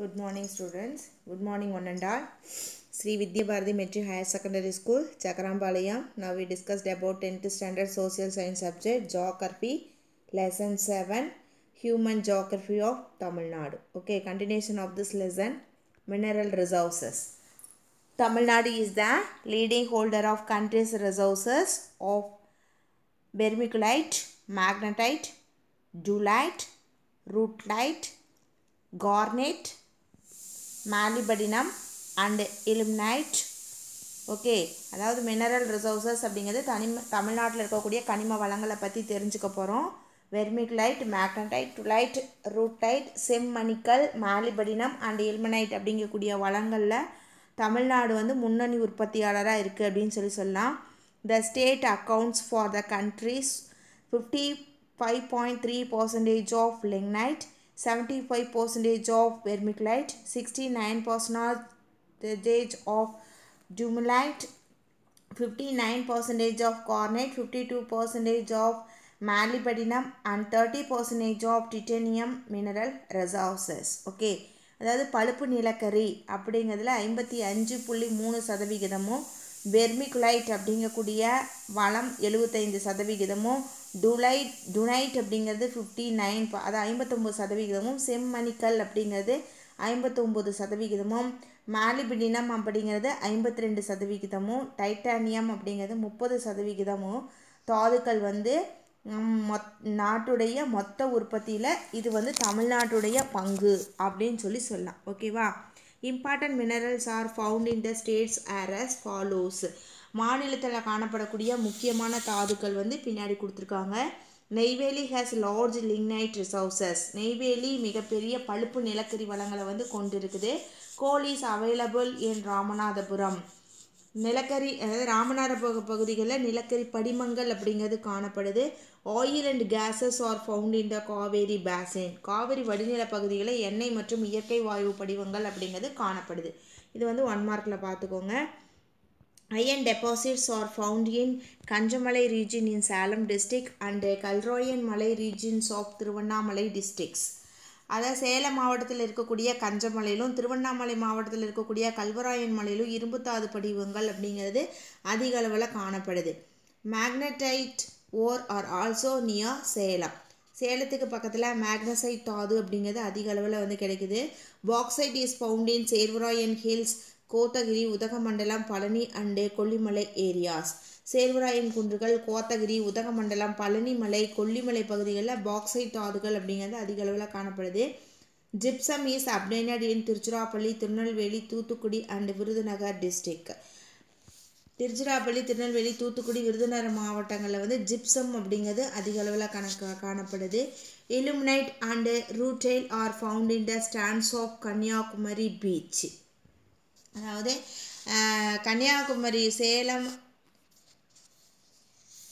Good morning students good morning one and all Shri Vidya Vidyabharati matric higher secondary school Chakrapalayam now we discussed about tenth standard social science subject geography lesson seven human geography of Tamilnadu okay continuation of this lesson mineral resource Tamil Nadu is the leading holder of countries resource of vermiculite magnetite जूलाइट rutile garnet molybdenum and ilmenite okay அதாவது mineral resources அப்படிங்கிறது தனிம தமிழ்நாட்டில் இருக்கக்கூடிய கனிம வளங்களை பற்றி தெரிஞ்சுக்க போகிறோம் லைட் மேக்னடைட் டுலைட் ரூட்டைட் செம்மணிக்கல் மாலிபடினம் அண்ட் இல்மனைட் அப்படிங்கக்கூடிய வளங்களில் தமிழ்நாடு வந்து முன்னணி உற்பத்தியாளராக இருக்குது அப்படின்னு சொல்லி சொல்லலாம் the state accounts for the countries fifty five point three percentage of lignite 75 percentage of vermiculite, 69 percentage of dumulite, 59 percentage of cornet, 52 percentage of malibadinum and 30 percentage of titanium mineral resources. Okay. அதாவது பழுப்பு நிலக்கரி அப்படிங்கிறதுல ஐம்பத்தி அஞ்சு புள்ளி மூணு சதவிகிதமும் vermiculite அப்படிங்கக்கூடிய வளம் எழுபத்தைந்து சதவிகிதமும் டுலைட் டுனைட் அப்படிங்கிறது ஃபிஃப்டி நைன் அது ஐம்பத்தொம்போது சதவிகிதமும் செம்மணிக்கல் அப்படிங்கிறது ஐம்பத்தொம்போது சதவிகிதமும் மாலிபிடினம் அப்படிங்கிறது ஐம்பத்தி ரெண்டு சதவிகிதமும் டைட்டானியம் அப்படிங்கிறது முப்பது சதவிகிதமும் தாதுக்கள் வந்து மொத் நாட்டுடைய மொத்த உற்பத்தியில் இது வந்து தமிழ்நாட்டுடைய பங்கு அப்படின்னு சொல்லி சொல்லலாம் ஓகேவா important minerals are found in the states are as follows மாநிலத்தில் காணப்படக்கூடிய முக்கியமான தாதுக்கள் வந்து பின்னாடி கொடுத்துருக்காங்க Neyveli has large lignite resources Neyveli மிகப்பெரிய பழுப்பு நிலக்கரி வளங்களை வந்து கொண்டிருக்குது coal is available in Ramanathapuram நிலக்கரி அதாவது ராமநாதபுரம் பகுதிகளில் நிலக்கரி படிமங்கள் அப்படிங்கிறது காணப்படுது oil and gases are found in the Kaveri basin Kaveri வடிநில பகுதிகளில் எண்ணெய் மற்றும் இயற்கை வாயு படிவங்கள் அப்படிங்கிறது காணப்படுது இது வந்து ஒன் மார்க்கில் பார்த்துக்கோங்க Iron deposits are found in Kanjamalai region in Salem district and Kalroyan Malay regions of Thiruvannamalai districts. அதாவது சேலம் மாவட்டத்தில் இருக்கக்கூடிய கஞ்சமலையிலும் திருவண்ணாமலை மாவட்டத்தில் இருக்கக்கூடிய கல்வராயன் மலையிலும் இரும்புத்தாது படிவங்கள் அப்படிங்கிறது அதிக அளவில் காணப்படுது magnetite ore are also near Salem சேலத்துக்கு பக்கத்தில் மேக்னசைட் தாது அப்படிங்கிறது அதிக அளவில் வந்து கிடைக்குது bauxite is found Shevaroy hills Kotagiri Udhagamandalam Palani and Kollimalai areas Shevaroy குன்றுகள் கோத்தகிரி உதகமண்டலம் பழனிமலை கொல்லிமலை பகுதிகளில் பாக்ஸைட் ஆறுகள் அப்படிங்கிறது அதிக அளவில் காணப்படுது gypsum is abundant in Tiruchirappalli Tirunelveli Thoothukudi and Virudhunagar district Tiruchirappalli Tirunelveli Thoothukudi Virudhunagar மாவட்டங்களில் வந்து ஜிப்சம் அப்படிங்கிறது அதிக அளவில் கணக்கு காணப்படுது ilmenite and rutile are found in the stands of Kanniyakumari beach அதாவது கன்னியாகுமரி சேலம்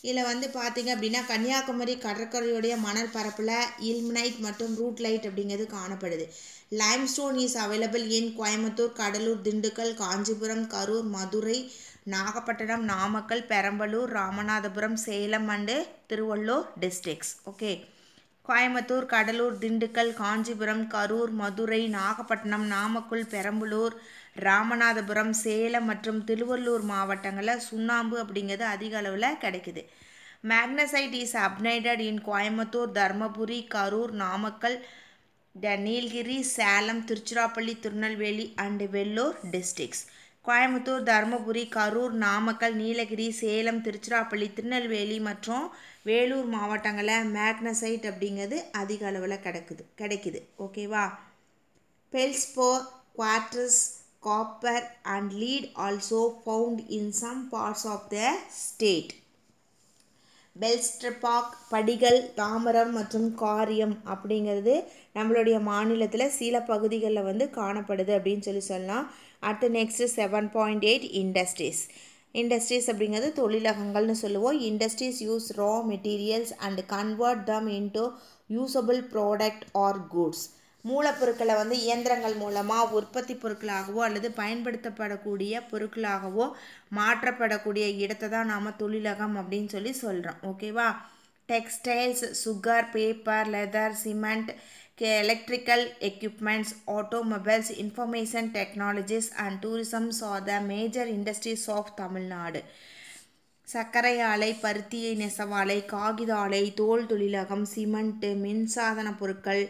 இதில் வந்து பார்த்திங்க அப்படின்னா கன்னியாகுமரி கடற்கரையுடைய மணல் பரப்பில் இல்மனைட் மற்றும் ரூட் லைட் அப்படிங்கிறது காணப்படுது limestone is available in Coimbatore Cuddalore Dindigul Kanchipuram Karur Madurai Nagapattinam Namakkal Perambalur Ramanathapuram Salem and Tiruvallur districts okay Coimbatore Cuddalore Dindigul Kanchipuram Karur Madurai Nagapattinam Namakkal Perambalur Ramanathapuram Salem மற்றும் திருவள்ளூர் மாவட்டங்களில் சுண்ணாம்பு அப்படிங்கிறது அதிக அளவில் கிடைக்குது magnesite is abundant in Coimbatore Dharmapuri Karur Namakkal Nilgiri Salem Tiruchirappalli Tirunelveli and Vellore districts Coimbatore Dharmapuri Karur Namakkal Nilgiri Salem Tiruchirappalli Tirunelveli மற்றும் வேலூர் மாவட்டங்களில் மேக்னசைட் அப்படிங்கிறது அதிக அளவில் கிடக்குது கிடைக்குது ஓகேவா feldspar quartz copper and lead also found in some parts of the state. பெல்ஸ்ட்ரபாக் படிகள் தாமரம் மற்றும் காரியம் அப்படிங்கிறது நம்மளுடைய மாநிலத்தில் சில பகுதிகளில் வந்து காணப்படுது அப்படின்னு சொல்லி சொல்லலாம் அடுத்து next seven point eight industries industries அப்படிங்கிறது தொழிலகங்கள்னு சொல்லுவோம் industries use raw materials and convert them into usable product or goods மூலப்பொருட்களை வந்து இயந்திரங்கள் மூலமாக உற்பத்தி பொருட்களாகவோ அல்லது பயன்படுத்தப்படக்கூடிய பொருட்களாகவோ மாற்றப்படக்கூடிய இடத்தை தான் நாம் தொழிலகம் அப்படின்னு சொல்லி சொல்கிறோம் ஓகேவா textiles sugar paper leather cement கே electrical equipments automobiles information technologies and tourism the the major industries of Tamil Nadu சர்க்கரை ஆலை பருத்தியை நெசவாலை காகித ஆலை தோல் தொழிலகம் சிமெண்ட்டு மின்சாதன பொருட்கள்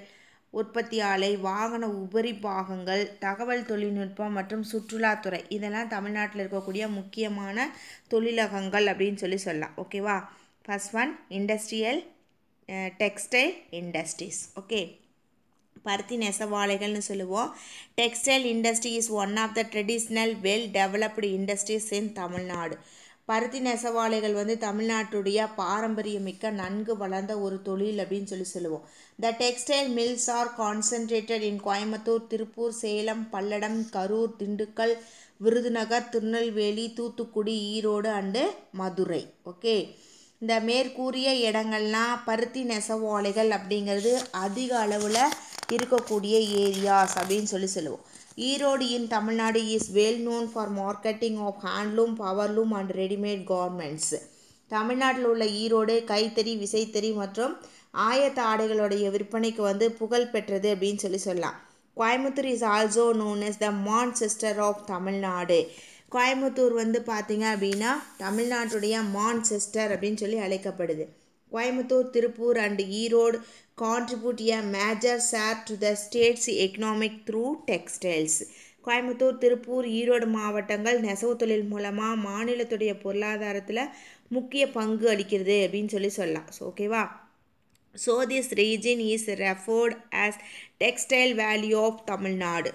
உற்பத்தி ஆலை வாகன உபரி பாகங்கள் தகவல் தொழில்நுட்பம் மற்றும் சுற்றுலாத்துறை இதெல்லாம் தமிழ்நாட்டில் இருக்கக்கூடிய முக்கியமான தொழிலகங்கள் அப்படின்னு சொல்லி சொல்லலாம் ஓகேவா first one industrial textile industries okay பருத்தி நெசவாலைகள்னு சொல்லுவோம் textile industry is one of the traditional well developed industries in Tamil Nadu பருத்தி நெசவாலைகள் வந்து தமிழ்நாட்டுடைய பாரம்பரியமிக்க நன்கு வளர்ந்த ஒரு தொழில் அப்படின்னு சொல்லி சொல்லுவோம் the textile mills are concentrated in Coimbatore Tiruppur Salem Palladam Karur Dindigul Virudhunagar Tirunelveli Thoothukudi Erode and Madurai okay இந்த மேற்கூறிய இடங்கள்லாம் பருத்தி நெசவாலைகள் அப்படிங்கிறது அதிக அளவில் இருக்கக்கூடிய ஏரியாஸ் அப்படின்னு சொல்லி சொல்லுவோம் Erode in Tamil Nadu is well known for marketing of handloom powerloom and readymade garments தமிழ்நாட்டில் உள்ள ஈரோடு கைத்தறி விசைத்தறி மற்றும் ஆயத்த ஆடைகளுடைய விற்பனைக்கு வந்து புகழ் பெற்றது அப்படின்னு சொல்லி சொல்லலாம் Coimbatore is also known as the Manchester of Tamil Nadu Coimbatore வந்து பார்த்திங்க அப்படின்னா தமிழ்நாட்டுடைய மான் சிஸ்டர் அப்படின்னு சொல்லி அழைக்கப்படுது Coimbatore Tiruppur and Erode contribute a major share to the state's economic through textiles Coimbatore Tiruppur Erode மாவட்டங்கள் நெசவு தொழில் மூலமாக மாநிலத்துடைய பொருளாதாரத்தில் முக்கிய பங்கு அளிக்கிறது அப்படின்னு சொல்லி சொல்லலாம் ஸோ ஓகேவா so this region is referred as textile valley of Tamil Nadu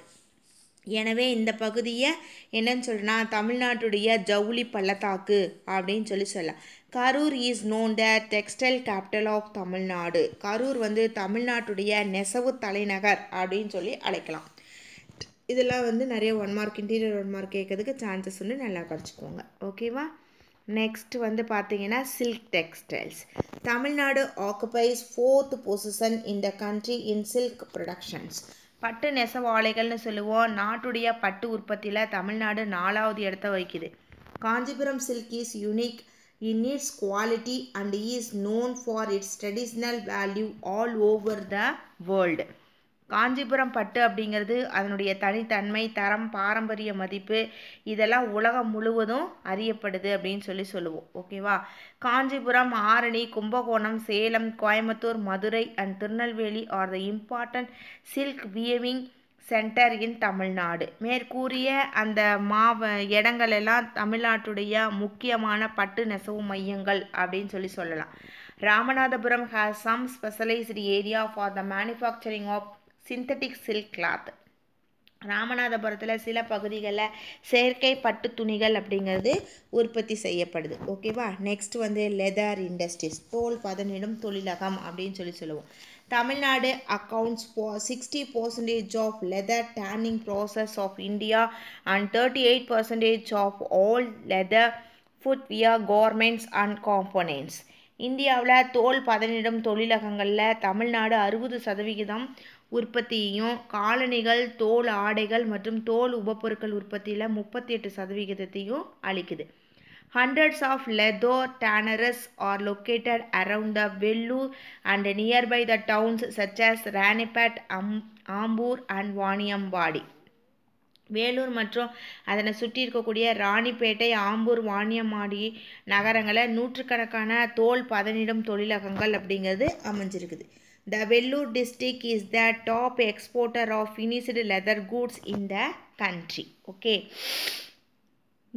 எனவே இந்த பகுதியை என்னன்னு சொல்கிறேன்னா தமிழ்நாட்டுடைய ஜவுளி பள்ளத்தாக்கு அப்படின்னு சொல்லி சொல்லலாம் Karur is known the textile capital of Tamil Nadu Karur வந்து தமிழ்நாட்டுடைய நெசவு தலைநகர் அப்படின்னு சொல்லி அழைக்கலாம் இதெல்லாம் வந்து நிறைய one mark interior one mark கேட்கறதுக்கு சான்சஸ் வந்து நல்லா படிச்சுக்கோங்க ஓகேவா நெக்ஸ்ட் வந்து பார்த்தீங்கன்னா silk textiles Tamil Nadu occupies fourth position in the country in silk productions பட்டு நெசவாலைகள்னு சொல்லுவோம் நாட்டுடைய பட்டு உற்பத்தியில் தமிழ்நாடு நாலாவது இடத்த வைக்குது Kanchipuram silk is unique in its quality and is known for its traditional value all over the world Kanchipuram பட்டு அப்படிங்கிறது அதனுடைய தனித்தன்மை தரம் பாரம்பரிய மதிப்பு இதெல்லாம் உலகம் முழுவதும் அறியப்படுது அப்படின்னு சொல்லி சொல்லுவோம் ஓகேவா Kanchipuram Arani Kumbakonam Salem Coimbatore Madurai and Tirunelveli are the important silk weaving centre in Tamil Nadu மேற்கூறிய அந்த மாவ இடங்கள் எல்லாம் தமிழ்நாட்டுடைய முக்கியமான பட்டு நெசவு மையங்கள் அப்படின்னு சொல்லி சொல்லலாம் Ramanathapuram has some specialised area for the manufacturing of synthetic silk cloth ராமநாதபுரத்தில் சில பகுதிகளில் செயற்கை பட்டு துணிகள் அப்படிங்கிறது உற்பத்தி செய்யப்படுது ஓகேவா நெக்ஸ்ட் வந்து லெதர் இண்டஸ்ட்ரீஸ் தோல் பதனிடும் தொழிலகம் அப்படின்னு சொல்லி சொல்லுவோம் Tamil accounts for 60 percentage of leather tanning process of India and 38 percentage of all leather footwear, garments and components. இந்தியாவில் தோல் பதனிடும் தொழிலகங்களில் தமிழ்நாடு அறுபது சதவிகிதம் உற்பத்தியையும் காலணிகள் தோல் ஆடைகள் மற்றும் தோல் உபப்பொருட்கள் உற்பத்தியில் முப்பத்தி எட்டு சதவிகிதத்தையும் அளிக்குது hundreds of leather tanneries are located around the Vellore and nearby the towns such as Ranipat, Am Ambur and Vaniambadi. Vellore மற்றும் அதனை சுற்றி இருக்கக்கூடிய ராணிப்பேட்டை ஆம்பூர் வாணியம்மாடி நகரங்களை நூற்றுக்கணக்கான தோல் பதனிடும் தொழிலகங்கள் அப்படிங்கிறது அமைஞ்சிருக்குது the Vellore district is the top exporter of finished leather goods in the country okay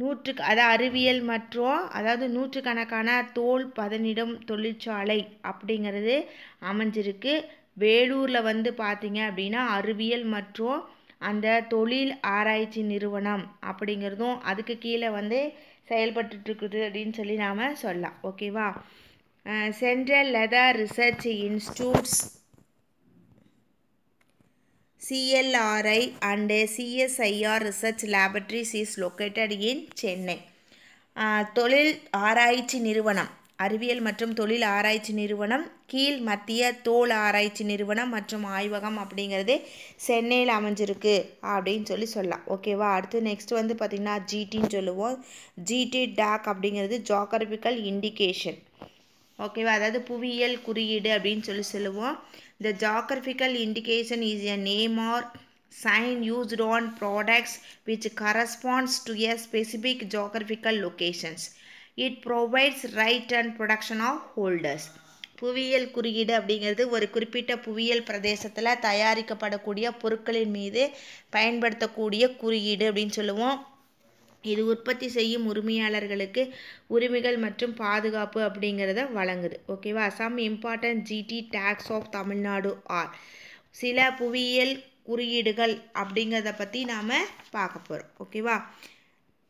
நூற்றுக்கு அதாவது அறிவியல் மற்றும் அதாவது நூற்றுக்கணக்கான தோல் பதனிடும் தொழிற்சாலை அப்படிங்கிறது அமைஞ்சிருக்கு வேலூரில் வந்து பார்த்தீங்க அப்படின்னா அறிவியல் மற்றும் அந்த தொழில் ஆராய்ச்சி நிறுவனம் அப்படிங்கிறதும் அதுக்கு கீழே வந்து செயல்பட்டுருக்குது அப்படின்னு சொல்லி நாம் சொல்லலாம் ஓகேவா central leather research institutes CLRI and CSIR Research Laboratories is located in Chennai. தொழில் ஆராய்ச்சி நிறுவனம் அறிவியல் மற்றும் தொழில் ஆராய்ச்சி நிறுவனம் கீழ் மத்திய தோல் ஆராய்ச்சி நிறுவனம் மற்றும் ஆய்வகம் அப்படிங்கிறது சென்னையில் அமைஞ்சிருக்கு அப்படின்னு சொல்லி சொல்லலாம் ஓகேவா அடுத்து நெக்ஸ்ட் வந்து பார்த்திங்கன்னா ஜிடின்னு சொல்லுவோம் ஜிடி டாக் அப்படிங்கிறது ஜாகிரபிக்கல் இண்டிகேஷன் ஓகேவா அதாவது புவியியல் குறியீடு அப்படின்னு சொல்லி சொல்லுவோம் The geographical indication is a name or sign used on products which corresponds to a specific geographical locations. It provides right and production of holders புவியியல் குறியீடு அப்படிங்கிறது ஒரு குறிப்பிட்ட புவியியல் பிரதேசத்தில் தயாரிக்கப்படக்கூடிய பொருட்களின் மீது பயன்படுத்தக்கூடிய குறியீடு அப்படின்னு சொல்லுவோம் இது உற்பத்தி செய்யும் உரிமையாளர்களுக்கு உரிமைகள் மற்றும் பாதுகாப்பு அப்படிங்கிறத வழங்குது ஓகேவா some important GI tags of Tamil Nadu are சில புவியியல் குறியீடுகள் அப்படிங்கிறத பற்றி நாம் பார்க்க போகிறோம் ஓகேவா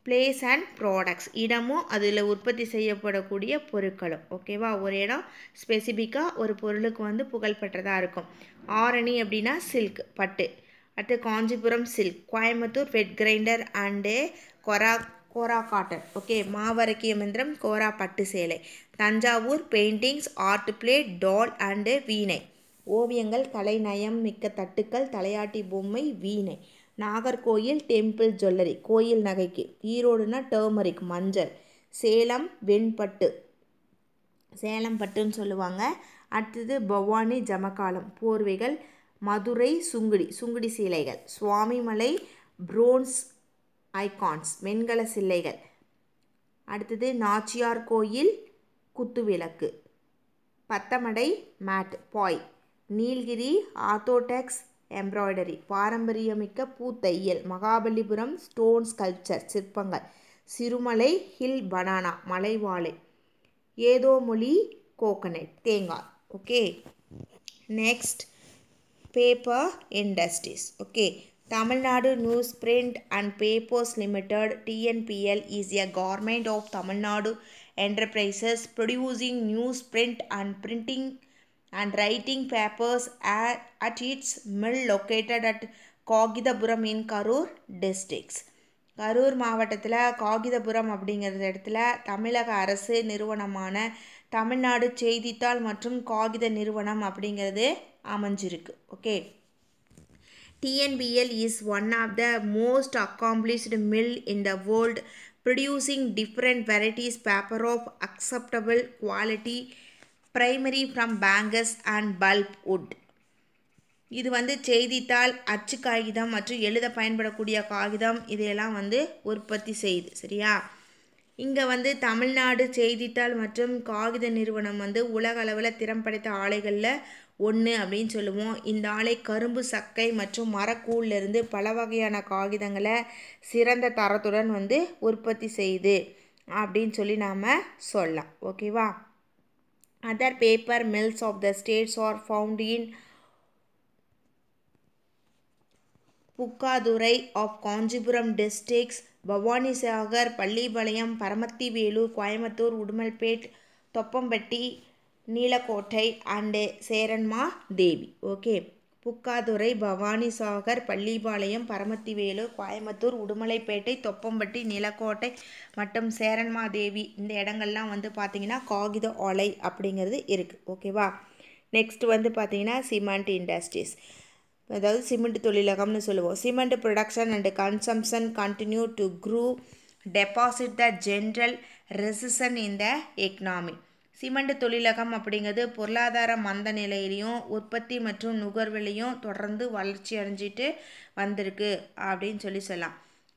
பிளேஸ் அண்ட் ப்ராடக்ட்ஸ் இடமும் அதில் உற்பத்தி செய்யப்படக்கூடிய பொருட்களும் ஓகேவா ஒரு இடம் ஸ்பெசிஃபிக்காக ஒரு பொருளுக்கு வந்து புகழ்பெற்றதாக இருக்கும் ஆரணி அப்படின்னா சில்க் பட்டு அடுத்து Kanchipuram silk Coimbatore wet grinder and Kora Kora cotton okay மாவரக்கிய மந்திரம் கோரா பட்டு சேலை Thanjavur paintings art plate doll and veena ஓவியங்கள் கலைநயம் மிக்க தட்டுக்கள் தலையாட்டி பொம்மை வீணை நாகர்கோயில் டெம்பிள் ஜுவல்லரி கோயில் நகைக்கு ஈரோடுனா டர்மரிக் மஞ்சள் சேலம் வெண்பட்டு சேலம் பட்டுன்னு சொல்லுவாங்க அடுத்தது பவானி ஜமக்காலம் போர்வைகள் மதுரை சுங்குடி சுங்குடி சீலைகள் சுவாமிமலை ப்ரோன்ஸ் ஐகான்ஸ் வெண்கல சில்லைகள் அடுத்தது நாச்சியார் கோயில் குத்துவிளக்கு பத்தமடை மேட் பாய் நீல்கிரி ஆத்தோடெக்ஸ் எம்ப்ராய்டரி பாரம்பரியமிக்க பூத்தையல் மகாபலிபுரம் ஸ்டோன்ஸ் கல்ச்சர் சிற்பங்கள் சிறுமலை ஹில் பனானா மலைவாழை ஏதோ மொழி கோகனட் தேங்காய் okay next paper industries okay Tamilnadu Newsprint and Papers Limited TNPL is a government of Tamil Nadu enterprises producing newsprint and printing and writing papers at, at its mill located at Kagithapuram in Karur districts Karur மாவட்டத்தில் காகிதபுரம் அப்படிங்கிறது இடத்துல தமிழக அரசு நிறுவனமான தமிழ்நாடு செய்தித்தாள் மற்றும் காகித நிறுவனம் அப்படிங்கிறது அமைஞ்சிருக்கு okay TNBL is one of the most accomplished mill in the world producing different varieties paper of acceptable quality primary from bangers and bulb wood. இது வந்து செய்தித்தாள் அச்சு காகிதம் மற்றும் எழுத பயன்படக்கூடிய காகிதம் இதையெல்லாம் வந்து உற்பத்தி செய்யுது சரியா இங்கே வந்து தமிழ்நாடு செய்தித்தாள் மற்றும் காகித நிறுவனம் வந்து உலக அளவில் திறம்படைத்த ஆலைகளில் ஒன்று அப்படின்னு சொல்லுவோம் இந்த ஆலை கரும்பு சக்கை மற்றும் மரக்கூழ்லேருந்து பல வகையான காகிதங்களை சிறந்த தரத்துடன் வந்து உற்பத்தி செய்து அப்படின்னு சொல்லி நாம் சொல்லலாம் ஓகேவா other paper mills of the states are found in Pukkathurai of Kanchipuram districts Bhavanisagar Pallipalayam Paramathi Velur Coimbatore Udumalpet Thoppampatti Nilakottai and Cheranmahadevi okay Pukkathurai Bhavani Sagar Pallipalayam Paramathi Velur Coimbatore Udumalaipettai Thoppampatti Nilakottai மற்றும் சேரன்மாதேவி இந்த இடங்கள்லாம் வந்து பார்த்திங்கன்னா காகித ஓலை அப்படிங்கிறது இருக்குது ஓகேவா நெக்ஸ்ட் வந்து பார்த்திங்கன்னா சிமெண்ட் இண்டஸ்ட்ரீஸ் அதாவது சிமெண்ட் தொழிலகம்னு சொல்லுவோம் cement production and consumption continue to grow despite the general recession in the economy cement தொழிலகம் அப்படிங்கிறது பொருளாதார மந்த நிலையிலையும் உற்பத்தி மற்றும் நுகர்விலையும் தொடர்ந்து வளர்ச்சி அடைஞ்சிட்டு வந்திருக்கு அப்படின்னு சொல்லி சொல்லலாம்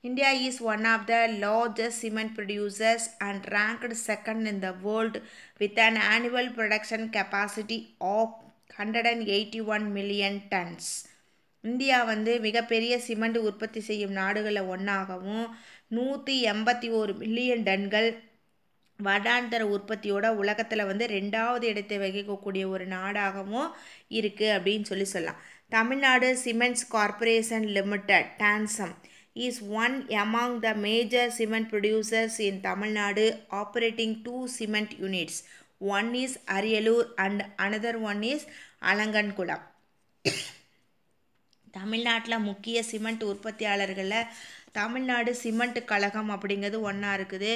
India is one of the largest cement producers and ranked second in the world with an annual production capacity of hundred and eighty one million tonnes India வந்து மிகப்பெரிய சிமெண்ட் உற்பத்தி செய்யும் நாடுகளில் ஒன்றாகவும் நூற்றி எண்பத்தி ஓரு மில்லியன் டன்கள் வருடாந்திர உற்பத்தியோட உலகத்தில் வந்து ரெண்டாவது இடத்தை வகிக்கக்கூடிய ஒரு நாடாகவும் இருக்குது அப்படின்னு சொல்லி சொல்லலாம் Tamil Nadu cements corporation limited TANCEM is one among the major cement producers in Tamil Nadu operating two cement units one is Ariyalur and another one is Alangulam தமிழ்நாட்டில் முக்கிய சிமெண்ட் உற்பத்தியாளர்களில் தமிழ்நாடு சிமெண்ட் கழகம் அப்படிங்கிறது ஒன்றா இருக்குது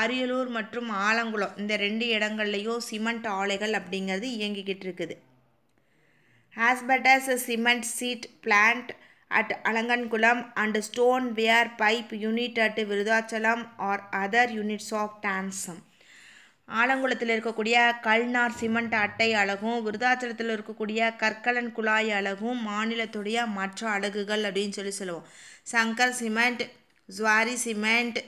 அரியலூர் மற்றும் ஆலங்குளம் இந்த ரெண்டு இடங்கள்லையும் சிமெண்ட் ஆலைகள் அப்படிங்கிறது இயங்கிக்கிட்டு இருக்குது asbestos cement sheet plant at Alangulam and stone ware pipe unit at Virudhachalam are other units of TANCEM ஆலங்குளத்தில் இருக்கக்கூடிய கல்நார் சிமெண்ட் அட்டை அழகும் விருதாச்சலத்தில் இருக்கக்கூடிய கற்களன் குழாய் அழகும் மாநிலத்துடைய மற்ற அழகுகள் அப்படின்னு சொல்லி சொல்லுவோம் Sankar cement Zuari cement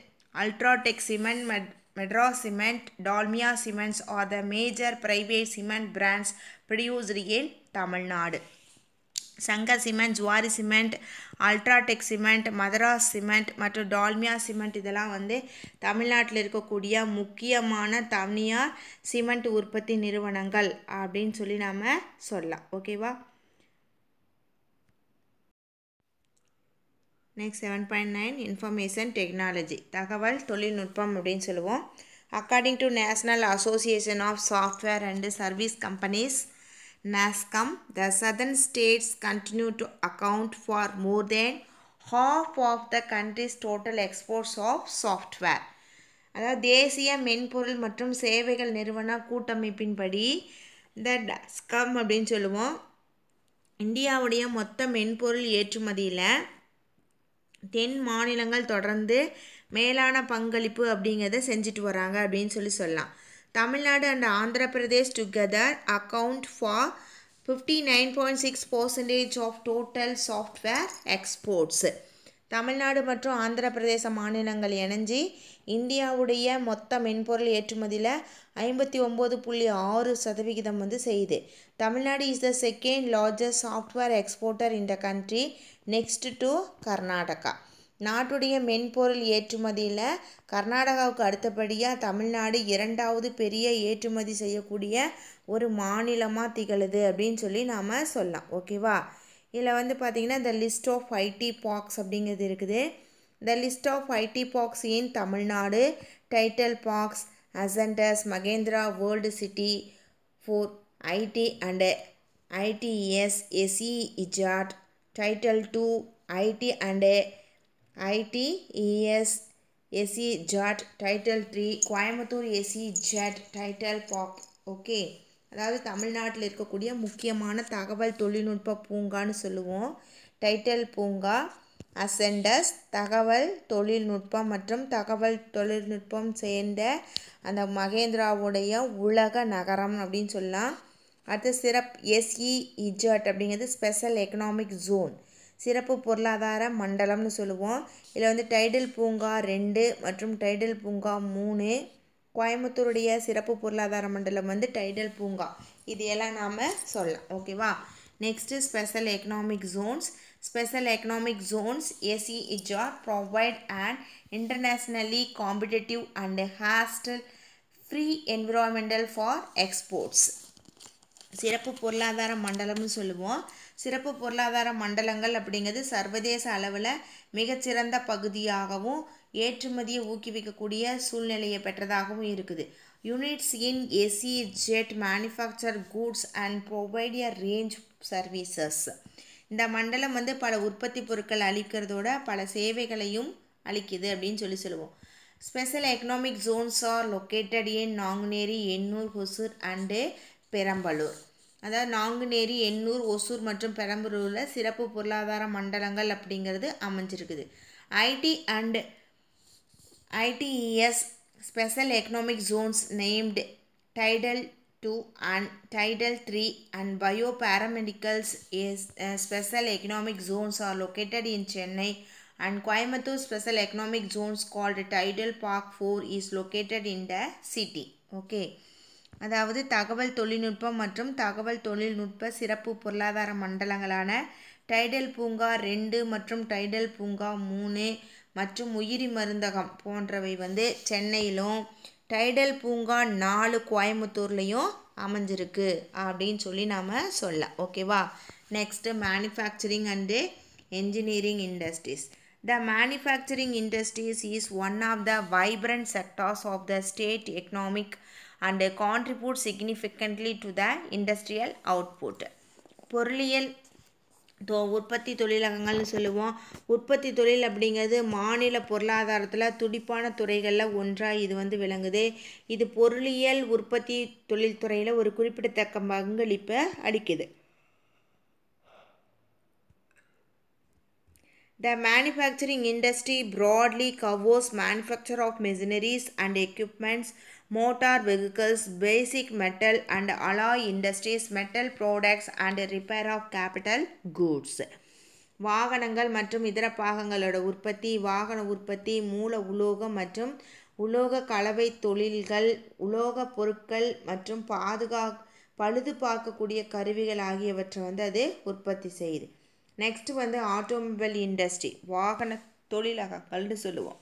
UltraTech cement மெட் Madras cement Dalmia cements are the major private cement brands produced in Tamil Nadu Sankar cement Zuari cement UltraTech cement Madras cement மற்றும் டால்மியா சிமெண்ட் இதெல்லாம் வந்து தமிழ்நாட்டில் இருக்கக்கூடிய முக்கியமான தனியார் சிமெண்ட் உற்பத்தி நிறுவனங்கள் அப்படின்னு சொல்லி நாம் சொல்லலாம் ஓகேவா next seven point nine information technology தகவல் தொழில்நுட்பம் அப்படின்னு சொல்லுவோம் according to national association of software and service companies NASCOM, the southern states continue to account for more than half of the country's total exports of software. அதாவது தேசிய மென்பொருள் மற்றும் சேவைகள் நிறுவன கூட்டமைப்பின்படி இந்த டஸ்கம் அப்படின்னு சொல்லுவோம் இந்தியாவுடைய மொத்த மென்பொருள் ஏற்றுமதியில் தென் மாநிலங்கள் தொடர்ந்து மேலான பங்களிப்பு அப்படிங்கிறத செஞ்சுட்டு வராங்க அப்படின்னு சொல்லி சொல்லலாம் Tamil Nadu and Andhra Pradesh together Andhra for fifty nine point six percentage of total software exports Tamil Nadu மற்றும் ஆந்திர பிரதேச மாநிலங்கள் இணைஞ்சி இந்தியாவுடைய மொத்த மென்பொருள் ஏற்றுமதியில் ஐம்பத்தி ஒம்பது புள்ளி ஆறு சதவிகிதம் வந்து செய்யுது Tamil Nadu is the second largest software exporter in the country next to Karnataka நாட்டுடைய மென்பொருள் ஏற்றுமதியில் கர்நாடகாவுக்கு அடுத்தபடியாக தமிழ்நாடு இரண்டாவது பெரிய ஏற்றுமதி செய்யக்கூடிய ஒரு மாநிலமாக திகழுது அப்படின்னு சொல்லி நாம் சொல்லலாம் ஓகேவா இதில் வந்து பார்த்திங்கன்னா the list of ID box அப்படிங்கிறது இருக்குது the list of ID box in Tamil Nadu Tidel box அசன்டஸ் Mahindra world city four ID and IDS SE இஜாட் Tidel two ID and ITES SE Jat title three Coimbatore SE Jat title pop okay அதாவது தமிழ்நாட்டில் இருக்கக்கூடிய முக்கியமான தகவல் தொழில்நுட்ப பூங்கான்னு சொல்லுவோம் டைட்டல் பூங்கா அசெண்டஸ் தகவல் தொழில்நுட்பம் மற்றும் தகவல் தொழில்நுட்பம் சேர்ந்த அந்த மகேந்திராவுடைய உலக நகரம் அப்படின்னு சொல்லலாம் அடுத்து சிறப் எஸ்இஇஜட் e e அப்படிங்கிறது ஸ்பெஷல் எக்கனாமிக் ஜோன் சிறப்பு பொருளாதார மண்டலம்னு சொல்லுவோம் இதில் வந்து டைடல் பூங்கா ரெண்டு மற்றும் டைடல் பூங்கா மூணு கோயம்புத்தூருடைய சிறப்பு பொருளாதார மண்டலம் வந்து டைடல் பூங்கா இது எல்லாம் நாம் சொல்லலாம் ஓகேவா next special economic zones special economic zones SEZ are provide and internationally competitive and hassle free environmental for exports சிறப்பு பொருளாதார மண்டலம்னு சொல்லுவோம் சிறப்பு பொருளாதார மண்டலங்கள் அப்படிங்கிறது சர்வதேச அளவில் மிகச்சிறந்த பகுதியாகவும் ஏற்றுமதியை ஊக்குவிக்கக்கூடிய சூழ்நிலையை பெற்றதாகவும் இருக்குது units in S E Z manufacture goods and provide range services இந்த மண்டலம் வந்து பல உற்பத்தி பொருட்கள் அளிக்கிறதோட பல சேவைகளையும் அளிக்குது அப்படின்னு சொல்லி சொல்லுவோம் special economic zones are located in Nanguneri Ennore Hosur and Perambalur அதாவது நாங்குநேரி எண்ணூர் ஒசூர் மற்றும் பெரம்பலூரில் சிறப்பு பொருளாதார மண்டலங்கள் அப்படிங்கிறது அமைஞ்சிருக்குது IT and ITES special economic zones named Tidel two and Tidel three and bio paramedicals S special economic zones are located in Chennai and Coimbatore special economic zones called Tidel park four is located in the city okay அதாவது தகவல் தொழில்நுட்பம் மற்றும் தகவல் தொழில்நுட்ப சிறப்பு பொருளாதார மண்டலங்களான tidal பூங்கா ரெண்டு மற்றும் டைடல் பூங்கா மூணு மற்றும் உயிரி மருந்தகம் போன்றவை வந்து சென்னையிலும் டைடல் பூங்கா நாலு கோயம்புத்தூர்லேயும் அமைஞ்சிருக்கு அப்படின்னு சொல்லி நாம் சொல்லலாம் ஓகேவா next manufacturing and engineering industries the manufacturing industries is one of the vibrant sectors of the state economic and contribute significantly to the industrial output. பொருளியல் தோ உற்பத்தி தொழிலகங்கள்னு சொல்லுவோம் உற்பத்தி தொழில் அப்படிங்கிறது மாநில பொருளாதாரத்தில் துடிப்பான துறைகளில் ஒன்றாக இது வந்து விளங்குது இது பொருளியல் உற்பத்தி தொழில்துறையில் ஒரு குறிப்பிடத்தக்க பங்களிப்பை அளிக்குது The manufacturing industry broadly covers manufacture of machineries and equipments motor vehicles basic metal and alloy industries metal products and repair of capital goods வாகனங்கள் மற்றும் இதர பாகங்களோட உற்பத்தி வாகன உற்பத்தி மூல உலோகம் மற்றும் உலோக கலவை தொழில்கள் உலோக பொருட்கள் மற்றும் பாதுகா பழுது பார்க்கக்கூடிய கருவிகள் ஆகியவற்றை வந்து அது உற்பத்தி செய்யுது நெக்ஸ்ட் வந்து ஆட்டோமொபைல் இண்டஸ்ட்ரி வாகன தொழிலகங்கள்னு சொல்லுவோம்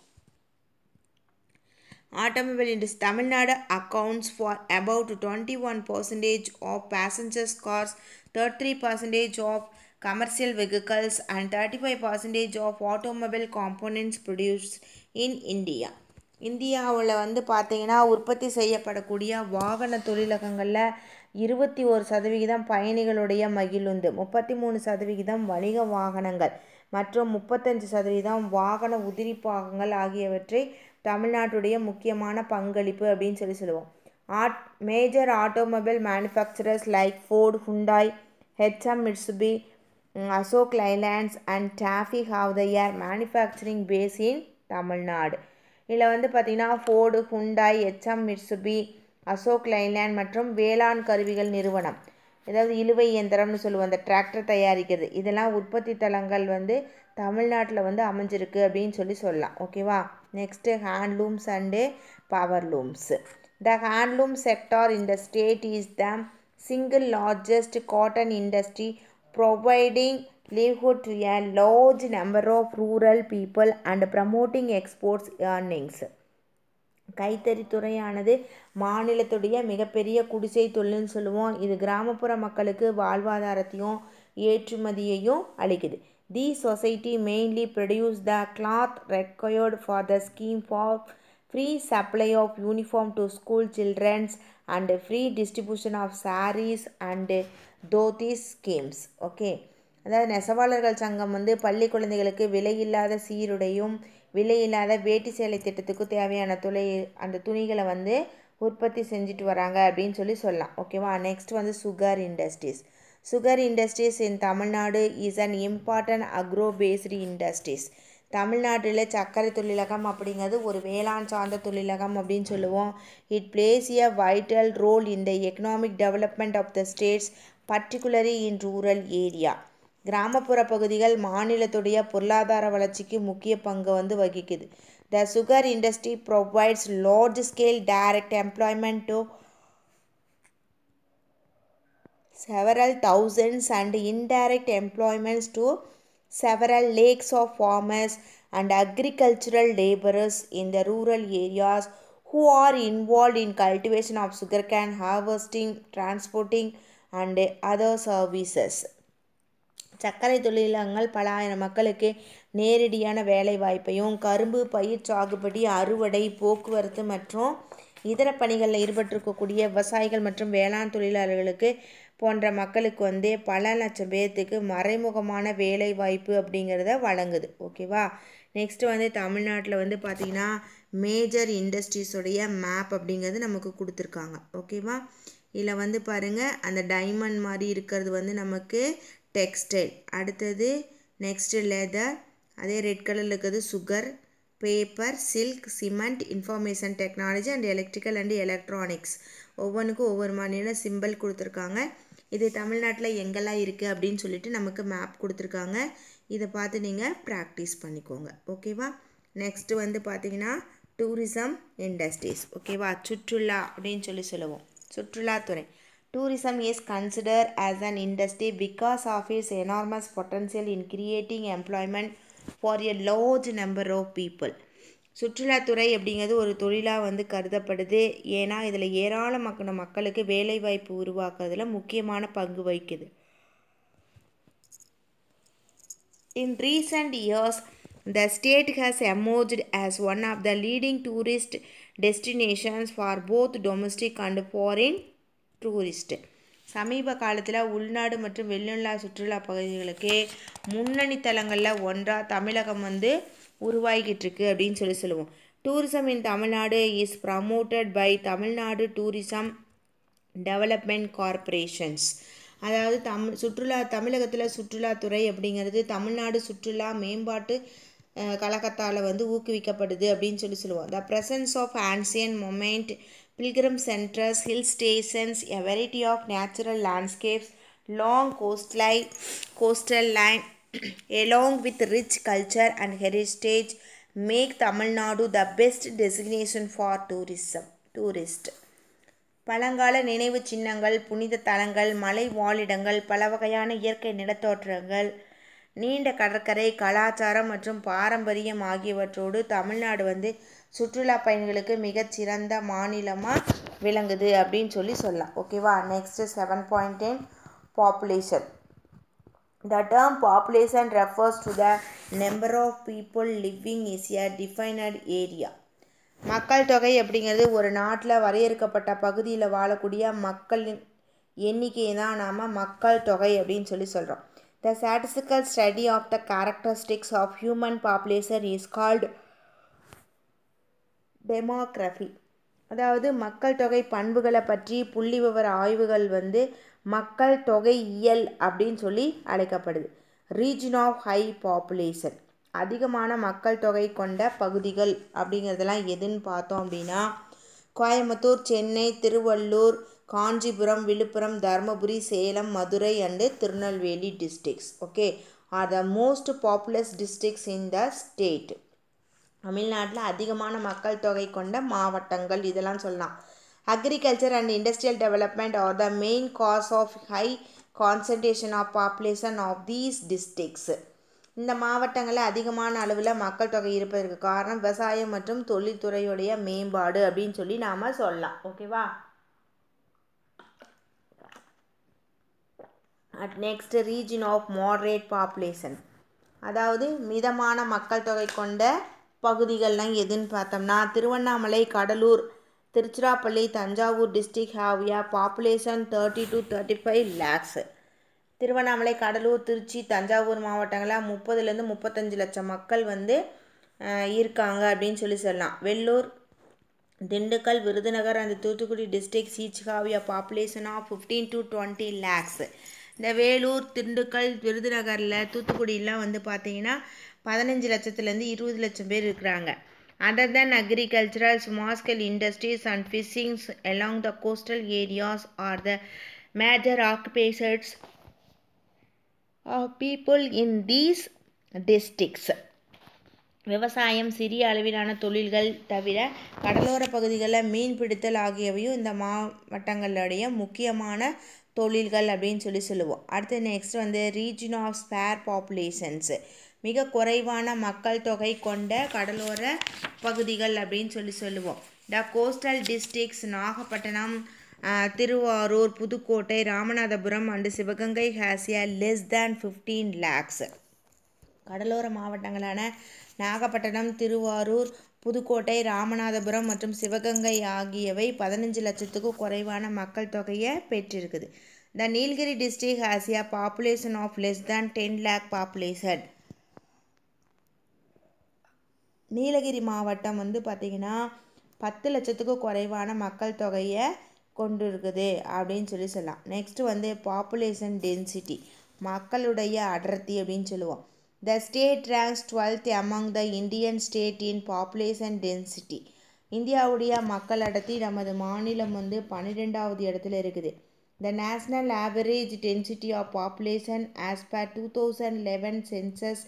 Automobile industry Tamil accounts for about 21% of percentage cars, 33% of commercial vehicles and 35% of automobile components produced in India. இந்தியாவில் வந்து பார்த்திங்கன்னா உற்பத்தி செய்யப்படக்கூடிய வாகன தொழிலகங்களில் இருபத்தி ஒரு சதவிகிதம் பயணிகளுடைய மகிழுந்து முப்பத்தி மூணு சதவிகிதம் வணிக வாகனங்கள் மற்றும் முப்பத்தஞ்சு சதவீதம் வாகன உதிரி பாகங்கள் ஆகியவற்றை தமிழ்நாட்டுடைய முக்கியமான பங்களிப்பு அப்படின்னு சொல்லி சொல்லுவோம் at major automobile manufacturers like Ford Hyundai HM Mitsubishi Ashok Leylands and TAFE have the their manufacturing base in Tamil Nadu இதில் வந்து பார்த்திங்கன்னா Ford Hyundai HM Mitsubishi Ashok Leyland மற்றும் வேளாண் கருவிகள் நிறுவனம் ஏதாவது இழுவை இயந்திரம்னு சொல்லுவோம் அந்த டிராக்டர் தயாரிக்கிறது இதெல்லாம் உற்பத்தி தலங்கள் வந்து தமிழ்நாட்டில் வந்து அமைஞ்சிருக்கு அப்படின்னு சொல்லி சொல்லலாம் ஓகேவா next handlooms and power looms the handloom sector இந்த state is the single largest cotton industry providing livelihood to a large number of rural people and promoting exports earnings கைத்தறி துறையானது மாநிலத்துடைய மிகப்பெரிய குடிசை தொழில்னு சொல்லுவோம் இது கிராமப்புற மக்களுக்கு வாழ்வாதாரத்தையும் ஏற்றுமதியையும் அளிக்குது the society mainly produce the cloth required for the scheme for free supply of uniform to school childrens and free distribution of saris and dhotis schemes okay அதாவது நெசவாளர்கள் சங்கம் வந்து பள்ளி குழந்தைகளுக்கு விலையில்லாத சீருடையும் விலையில்லாத வேட்டி சேலை திட்டத்துக்கு தேவையான துளை அந்த துணிகளை வந்து உற்பத்தி செஞ்சுட்டு வராங்க அப்படின்னு சொல்லி சொல்லலாம் ஓகேவா நெக்ஸ்ட் வந்து sugar industries sugar industries in Tamil Nadu is an important agro based industries தமிழ்நாட்டில் சர்க்கரை தொழிலகம் அப்படிங்கிறது ஒரு வேளாண் சார்ந்த தொழிலகம் அப்படின்னு சொல்லுவோம் it plays a vital role in the economic development of the states particularly in rural area கிராமப்புற பகுதிகள் மாநிலத்துடைய பொருளாதார வளர்ச்சிக்கு முக்கிய பங்கு வந்து வகிக்குது the sugar industry provides large scale direct employment to several thousands and indirect employments to several lakes of farmers and agricultural laborers in the rural areas who are involved in cultivation of sugarcane harvesting transporting and other services சர்க்கரை தொழிலகங்கள் பல ஆயிரம் மக்களுக்கு நேரடியான வேலை வாய்ப்பையும் கரும்பு பயிர் சாகுபடி அறுவடை போக்குவரத்து மற்றும் இதர பணிகளில் ஈடுபட்டிருக்கக்கூடிய விவசாயிகள் மற்றும் வேளாண் தொழிலாளர்களுக்கு போன்ற மக்களுக்கு வந்து பல லட்சம் பேர்த்துக்கு மறைமுகமான வேலை வாய்ப்பு அப்படிங்கிறத வழங்குது ஓகேவா நெக்ஸ்ட்டு வந்து தமிழ்நாட்டில் வந்து பார்த்திங்கன்னா மேஜர் இண்டஸ்ட்ரீஸோடைய மேப் அப்படிங்கிறது நமக்கு கொடுத்துருக்காங்க ஓகேவா இதில் வந்து பாருங்கள் அந்த டைமண்ட் மாதிரி இருக்கிறது வந்து நமக்கு டெக்ஸ்டைல் அடுத்தது நெக்ஸ்ட்டு லெதர் அதே ரெட் கலரில் இருக்கிறது sugar paper silk cement information technology and electrical and electronics ஒவ்வொன்றுக்கும் ஒவ்வொரு மாதிரியான சிம்பிள் கொடுத்துருக்காங்க இது தமிழ்நாட்டில் எங்கெல்லாம் இருக்குது அப்படின்னு சொல்லிட்டு நமக்கு மேப் கொடுத்துருக்காங்க இதை பார்த்து நீங்கள் ப்ராக்டிஸ் பண்ணிக்கோங்க ஓகேவா நெக்ஸ்ட்டு வந்து பார்த்தீங்கன்னா டூரிசம் இண்டஸ்ட்ரீஸ் ஓகேவா சுற்றுலா அப்படின்னு சொல்லி சொல்லுவோம் சுற்றுலாத்துறை tourism is consider as an industry because of its enormous potential in creating employment for a large number of people சுற்றுலாத்துறை அப்படிங்கிறது ஒரு தொழிலாக வந்து கருதப்படுது ஏன்னா இதில் ஏராளமான மக்களுக்கு வேலைவாய்ப்பு உருவாக்குறதுல முக்கியமான பங்கு வகிக்குது in recent years the state has emerged as one of the leading tourist destinations for both domestic and foreign tourist சமீப காலத்தில் உள்நாடு மற்றும் வெளிநிலா சுற்றுலா பகுதிகளுக்கு முன்னணி தலங்களில் ஒன்றாக தமிழகம் வந்து உருவாகிக்கிட்டு இருக்கு அப்படின்னு சொல்லி சொல்லுவோம் tourism in Tamil Nadu is promoted by Tamil Nadu tourism development corporations அதாவது தமிழ் சுற்றுலா தமிழகத்தில் சுற்றுலாத்துறை அப்படிங்கிறது தமிழ்நாடு சுற்றுலா மேம்பாட்டு கழகத்தால் வந்து ஊக்குவிக்கப்படுது அப்படின்னு சொல்லி சொல்லுவோம் the presence of ancient monument Pilgrim centers, hill stations, a variety of natural landscapes, long coastline, coastal line, along with rich culture and heritage, make Tamil Nadu the best destination for tourism. Tourist. பழங்கால நினைவு சின்னங்கள் புனித தலங்கள் மலை வாழிடங்கள் பல வகையான இயற்கை நிலத்தோற்றங்கள் நீண்ட கடற்கரை கலாச்சாரம் மற்றும் பாரம்பரியம் ஆகியவற்றோடு தமிழ்நாடு வந்து சுற்றுலா பயணிகளுக்கு மிகச்சிறந்த மாநிலமாக விளங்குது அப்படின்னு சொல்லி சொல்லலாம் ஓகேவா next seven point ten population the term population refers to the number of people living is a definite area மக்கள் தொகை அப்படிங்கிறது ஒரு நாட்டில் வரையறுக்கப்பட்ட பகுதியில் வாழக்கூடிய மக்களின் எண்ணிக்கை தான் நாம் மக்கள் தொகை அப்படின்னு சொல்லி சொல்கிறோம் the statistical study of the characteristics of human population is called demography அதாவது மக்கள் தொகை பண்புகளை பற்றி புள்ளி விவர ஆய்வுகள் வந்து மக்கள் தொகை இயல் அப்படின்னு சொல்லி அழைக்கப்படுது ரீஜன் ஆஃப் ஹை பாப்புலேஷன் அதிகமான மக்கள் தொகை கொண்ட பகுதிகள் அப்படிங்கிறதெல்லாம் எதுன்னு பார்த்தோம் அப்படின்னா Coimbatore Chennai Tiruvallur Kanchipuram Viluppuram Dharmapuri Salem Madurai and Tirunelveli districts okay are the most populous districts in the state தமிழ்நாட்டில் அதிகமான மக்கள் தொகை கொண்ட மாவட்டங்கள் இதெல்லாம் சொல்லலாம் agriculture and industrial development are the main cause of high concentration of population of these districts இந்த மாவட்டங்களில் அதிகமான அளவில் மக்கள் தொகை இருப்பதற்கு காரணம் விவசாயம் மற்றும் தொழில்துறையுடைய மேம்பாடு அப்படின்னு சொல்லி நாம் சொல்லலாம் ஓகேவா at next region of moderate population அதாவது மிதமான மக்கள் தொகை கொண்ட பகுதிகள்லாம் எதுன்னு பார்த்தோம்னா Tiruvannamalai Cuddalore Tiruchirappalli Thanjavur district have a population thirty to thirty five lakhs Tiruvannamalai Cuddalore Trichy Thanjavur மாவட்டங்களில் முப்பதுலேருந்து முப்பத்தஞ்சு லட்சம் மக்கள் வந்து இருக்காங்க அப்படின்னு சொல்லி சொல்லலாம் வெள்ளூர் திண்டுக்கல் விருதுநகர் அந்த Thoothukudi district each have a population of fifteen to twenty lakhs இந்த வேலூர் திண்டுக்கல் விருதுநகரில் தூத்துக்குடியெலாம் வந்து பார்த்திங்கன்னா பதினஞ்சு லட்சத்துலேருந்து இருபது லட்சம் பேர் இருக்கிறாங்க other than agricultural small scale industries and fishings along the coastal areas are the major occupations of people in these districts விவசாயம் சிறிய அளவிலான தொழில்கள் தவிர கடலோர பகுதிகளில் மீன் பிடித்தல் ஆகியவையும் இந்த மாவட்டங்களுடைய முக்கியமான தொழில்கள் அப்படின்னு சொல்லி சொல்லுவோம் அடுத்து நெக்ஸ்ட் வந்து ரீஜன் ஆஃப் ஸ்பேர் பாப்புலேஷன்ஸு மிக குறைவான மக்கள் தொகை கொண்ட கடலோர பகுதிகள் அப்படின்னு சொல்லி சொல்லுவோம் the coastal districts Nagapattinam Tiruvarur Pudukkottai Ramanathapuram and Sivaganga has a less than fifteen lakhs கடலோர மாவட்டங்களான நாகப்பட்டினம் திருவாரூர் புதுக்கோட்டை ராமநாதபுரம் மற்றும் சிவகங்கை ஆகியவை பதினஞ்சு லட்சத்துக்கும் குறைவான மக்கள் தொகையை பெற்றிருக்குது the Nilgiri district has a population of less than ten lakh population Nilgiri மாவட்டம் வந்து பார்த்திங்கன்னா பத்து லட்சத்துக்கும் குறைவான மக்கள் தொகையை கொண்டு இருக்குது அப்படின்னு சொல்லி சொல்லலாம் நெக்ஸ்ட்டு வந்து பாப்புலேஷன் டென்சிட்டி மக்களுடைய அடர்த்தி அப்படின்னு சொல்லுவோம் the state ranks twelfth among the Indian state in population density இந்தியாவுடைய மக்கள் அடர்த்தி நமது மாநிலம் வந்து பன்னிரெண்டாவது இடத்துல இருக்குது the national average density of population as per two thousand eleven census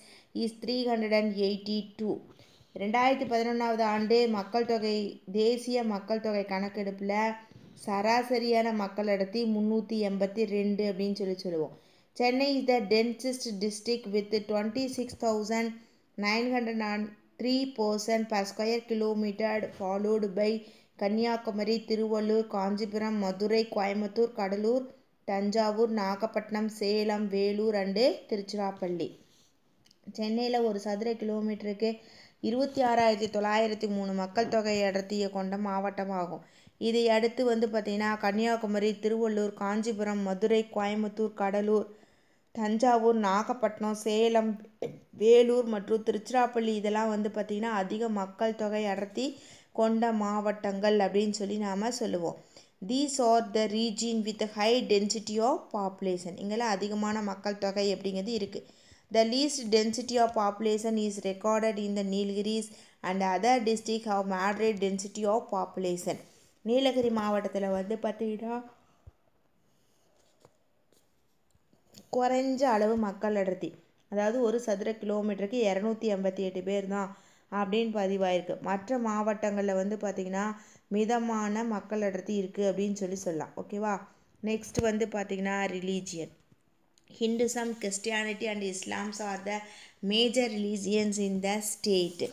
is three hundred and eighty two ரெண்டாயிரத்தி பதினொன்றாவது ஆண்டு மக்கள் தொகை தேசிய மக்கள் தொகை கணக்கெடுப்பில் சராசரியான மக்கள் அடர்த்தி முந்நூற்றி எண்பத்தி ரெண்டு அப்படின்னு சொல்லி சொல்லுவோம் Chennai the district with twenty six thousand nine hundred நான் three persons per square kilometre followed by Kanyakumari Tiruvallur Kanchipuram Madurai Coimbatore Cuddalore Thanjavur Nagapattinam Salem Vellore and Tiruchirappalli சென்னையில் ஒரு சதுர கிலோமீட்டருக்கு இருபத்தி ஆறாயிரத்தி தொள்ளாயிரத்தி மூணு மக்கள் தொகை அடர்த்தியை கொண்ட மாவட்டமாகும் இதை அடுத்து வந்து பார்த்திங்கன்னா கன்னியாகுமரி திருவள்ளூர் காஞ்சிபுரம் மதுரை கோயம்புத்தூர் கடலூர் தஞ்சாவூர் நாகப்பட்டினம் சேலம் வேலூர் மற்றும் திருச்சிராப்பள்ளி இதெல்லாம் வந்து பார்த்திங்கன்னா அதிக மக்கள் தொகை அடர்த்தி கொண்ட மாவட்டங்கள் அப்படின்னு சொல்லி நாம் சொல்லுவோம் these are the region with high density of population இங்கெல்லாம் அதிகமான மக்கள் தொகை அப்படிங்கிறது இருக்குது the least density of population is recorded in the Nilgiris and other district have moderate density of population Nilgiri மாவட்டத்தில் வந்து பார்த்திங்கன்னா குறைஞ்ச அளவு மக்கள் அடர்த்தி அதாவது ஒரு சதுர கிலோமீட்டருக்கு இரநூத்தி எண்பத்தி எட்டு பேர் தான் அப்படின்னு பதிவாயிருக்கு மற்ற மாவட்டங்களில் வந்து பார்த்திங்கன்னா மிதமான மக்கள் அடர்த்தி இருக்குது அப்படின்னு சொல்லி சொல்லலாம் ஓகேவா நெக்ஸ்ட் வந்து பார்த்திங்கன்னா religion Hinduism Christianity and Islams are the major religions in the state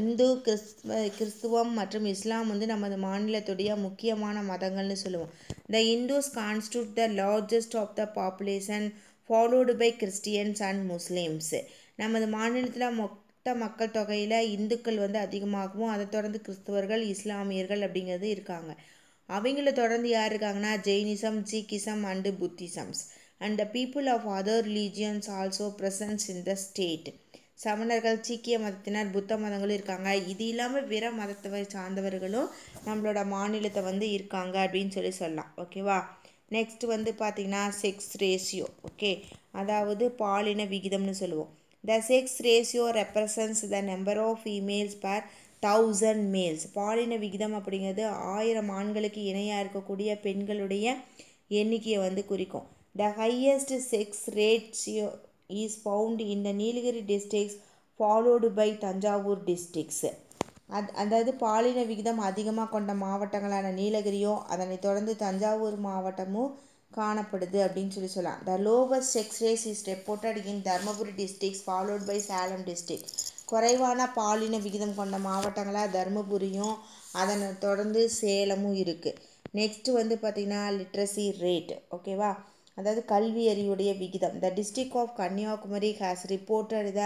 இந்து கிறிஸ்துவ கிறிஸ்துவம் மற்றும் இஸ்லாம் வந்து நமது மாநிலத்துடைய முக்கியமான மதங்கள்னு சொல்லுவோம் the Hindus constitute the largest of the population followed by Christians and Muslims நமது மாநிலத்தில் மொத்த மக்கள் தொகையில் இந்துக்கள் வந்து அதிகமாகவும் அதை தொடர்ந்து கிறிஸ்துவர்கள் இஸ்லாமியர்கள் அப்படிங்கிறது இருக்காங்க அவங்கள தொடர்ந்து யார் இருக்காங்கன்னா Jainism Sikhism and Buddhisms and the people of other religions also presence in the state சமணர்கள் சீக்கிய மதத்தினர் புத்த மதங்களும் இருக்காங்க இது இல்லாமல் பிற மதத்தை சார்ந்தவர்களும் நம்மளோட மாநிலத்தை வந்து இருக்காங்க அப்படின்னு சொல்லி சொல்லலாம் ஓகேவா நெக்ஸ்ட் வந்து பார்த்திங்கன்னா செக்ஸ் ரேஷியோ ஓகே அதாவது பாலின விகிதம்னு சொல்லுவோம் the sex ratio represents the number of females per thousand males பாலின விகிதம் அப்படிங்கிறது ஆயிரம் ஆண்களுக்கு இணையாக இருக்கக்கூடிய பெண்களுடைய எண்ணிக்கையை வந்து குறிக்கும் the highest sex ratio is found in the Nilgiri districts followed by Thanjavur districts அத் அதாவது பாலின விகிதம் அதிகமாக கொண்ட மாவட்டங்களான நீலகிரியும் அதனைத் தொடர்ந்து தஞ்சாவூர் மாவட்டமும் காணப்படுது அப்படின்னு சொல்லி சொல்லலாம் the lowest sex ratio is reported in Dharmapuri districts followed by Salem district குறைவான பாலின விகிதம் கொண்ட மாவட்டங்களாக தருமபுரியும் அதனை தொடர்ந்து சேலமும் இருக்குது நெக்ஸ்ட்டு வந்து பார்த்திங்கன்னா லிட்ரஸி ரேட் ஓகேவா அதாவது கல்வியறிவுடைய விகிதம் the district of Kanyakumari has reported the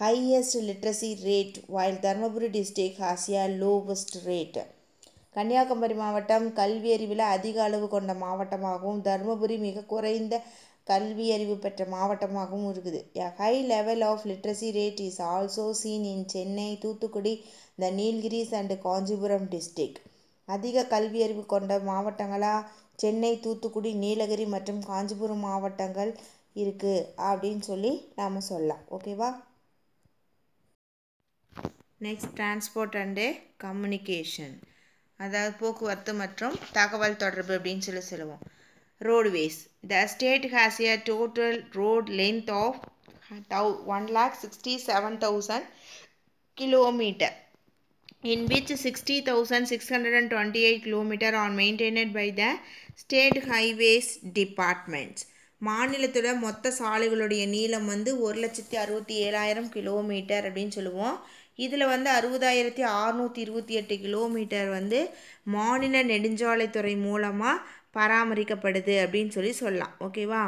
highest literacy rate while Dharmapuri district has a a rate Kanyakumari மாவட்டம் கல்வி அறிவில் அதிக அளவு கொண்ட மாவட்டமாகவும் தருமபுரி மிக குறைந்த கல்வி அறிவு பெற்ற மாவட்டமாகவும் இருக்குது a high level of literacy rate is also seen in Chennai Thoothukudi the Nilgiris and Kanchipuram district அதிக கல்வி அறிவு கொண்ட மாவட்டங்களாக சென்னை தூத்துக்குடி நீலகிரி மற்றும் காஞ்சிபுரம் மாவட்டங்கள் இருக்குது அப்படின்னு சொல்லி நாம் சொல்லலாம் ஓகேவா நெக்ஸ்ட் ட்ரான்ஸ்போர்ட் அண்டு கம்யூனிகேஷன் அதாவது போக்குவரத்து மற்றும் தகவல் தொடர்பு அப்படின்னு சொல்லி சொல்லுவோம் roadways the state has a total road length of தௌ one lakh sixty seven thousand kilometre in which sixty thousand six hundred and twenty eight kilometre are maintained by the state highways departments மாநிலத்தோட மொத்த சாலைகளுடைய நீளம் வந்து ஒரு லட்சத்தி அறுபத்தி ஏழாயிரம் kilometre அப்படின்னு சொல்லுவோம் இதில் வந்து அறுபதாயிரத்தி அறநூற்றி இருபத்தி எட்டு கிலோமீட்டர் வந்து மாநில நெடுஞ்சாலைத்துறை மூலமாக பராமரிக்கப்படுது அப்படின்னு சொல்லி சொல்லலாம் ஓகேவா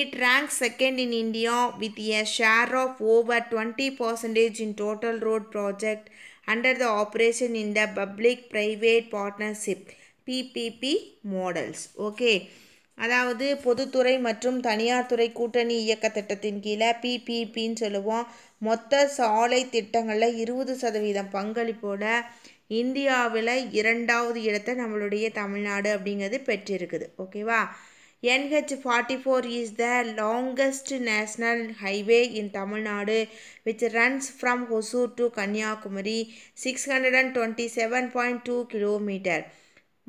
it rank second in India with a share of over twenty percentage in total road project under the operation in the public private partnership PPP models okay அதாவது பொதுத்துறை மற்றும் தனியார் துறை கூட்டணி இயக்க திட்டத்தின் கீழே பிபிபின்னு சொல்லுவோம் மொத்த சாலை திட்டங்களில் இருபது சதவீதம் பங்களிப்போட இந்தியாவில் இரண்டாவது இடத்தை நம்மளுடைய தமிழ்நாடு அப்படிங்கிறது பெற்றிருக்குது ஓகேவா NH forty four is the longest national highway in Tamil Nadu which runs from Hosur to Kanyakumari six hundred and twenty seven point two kilometre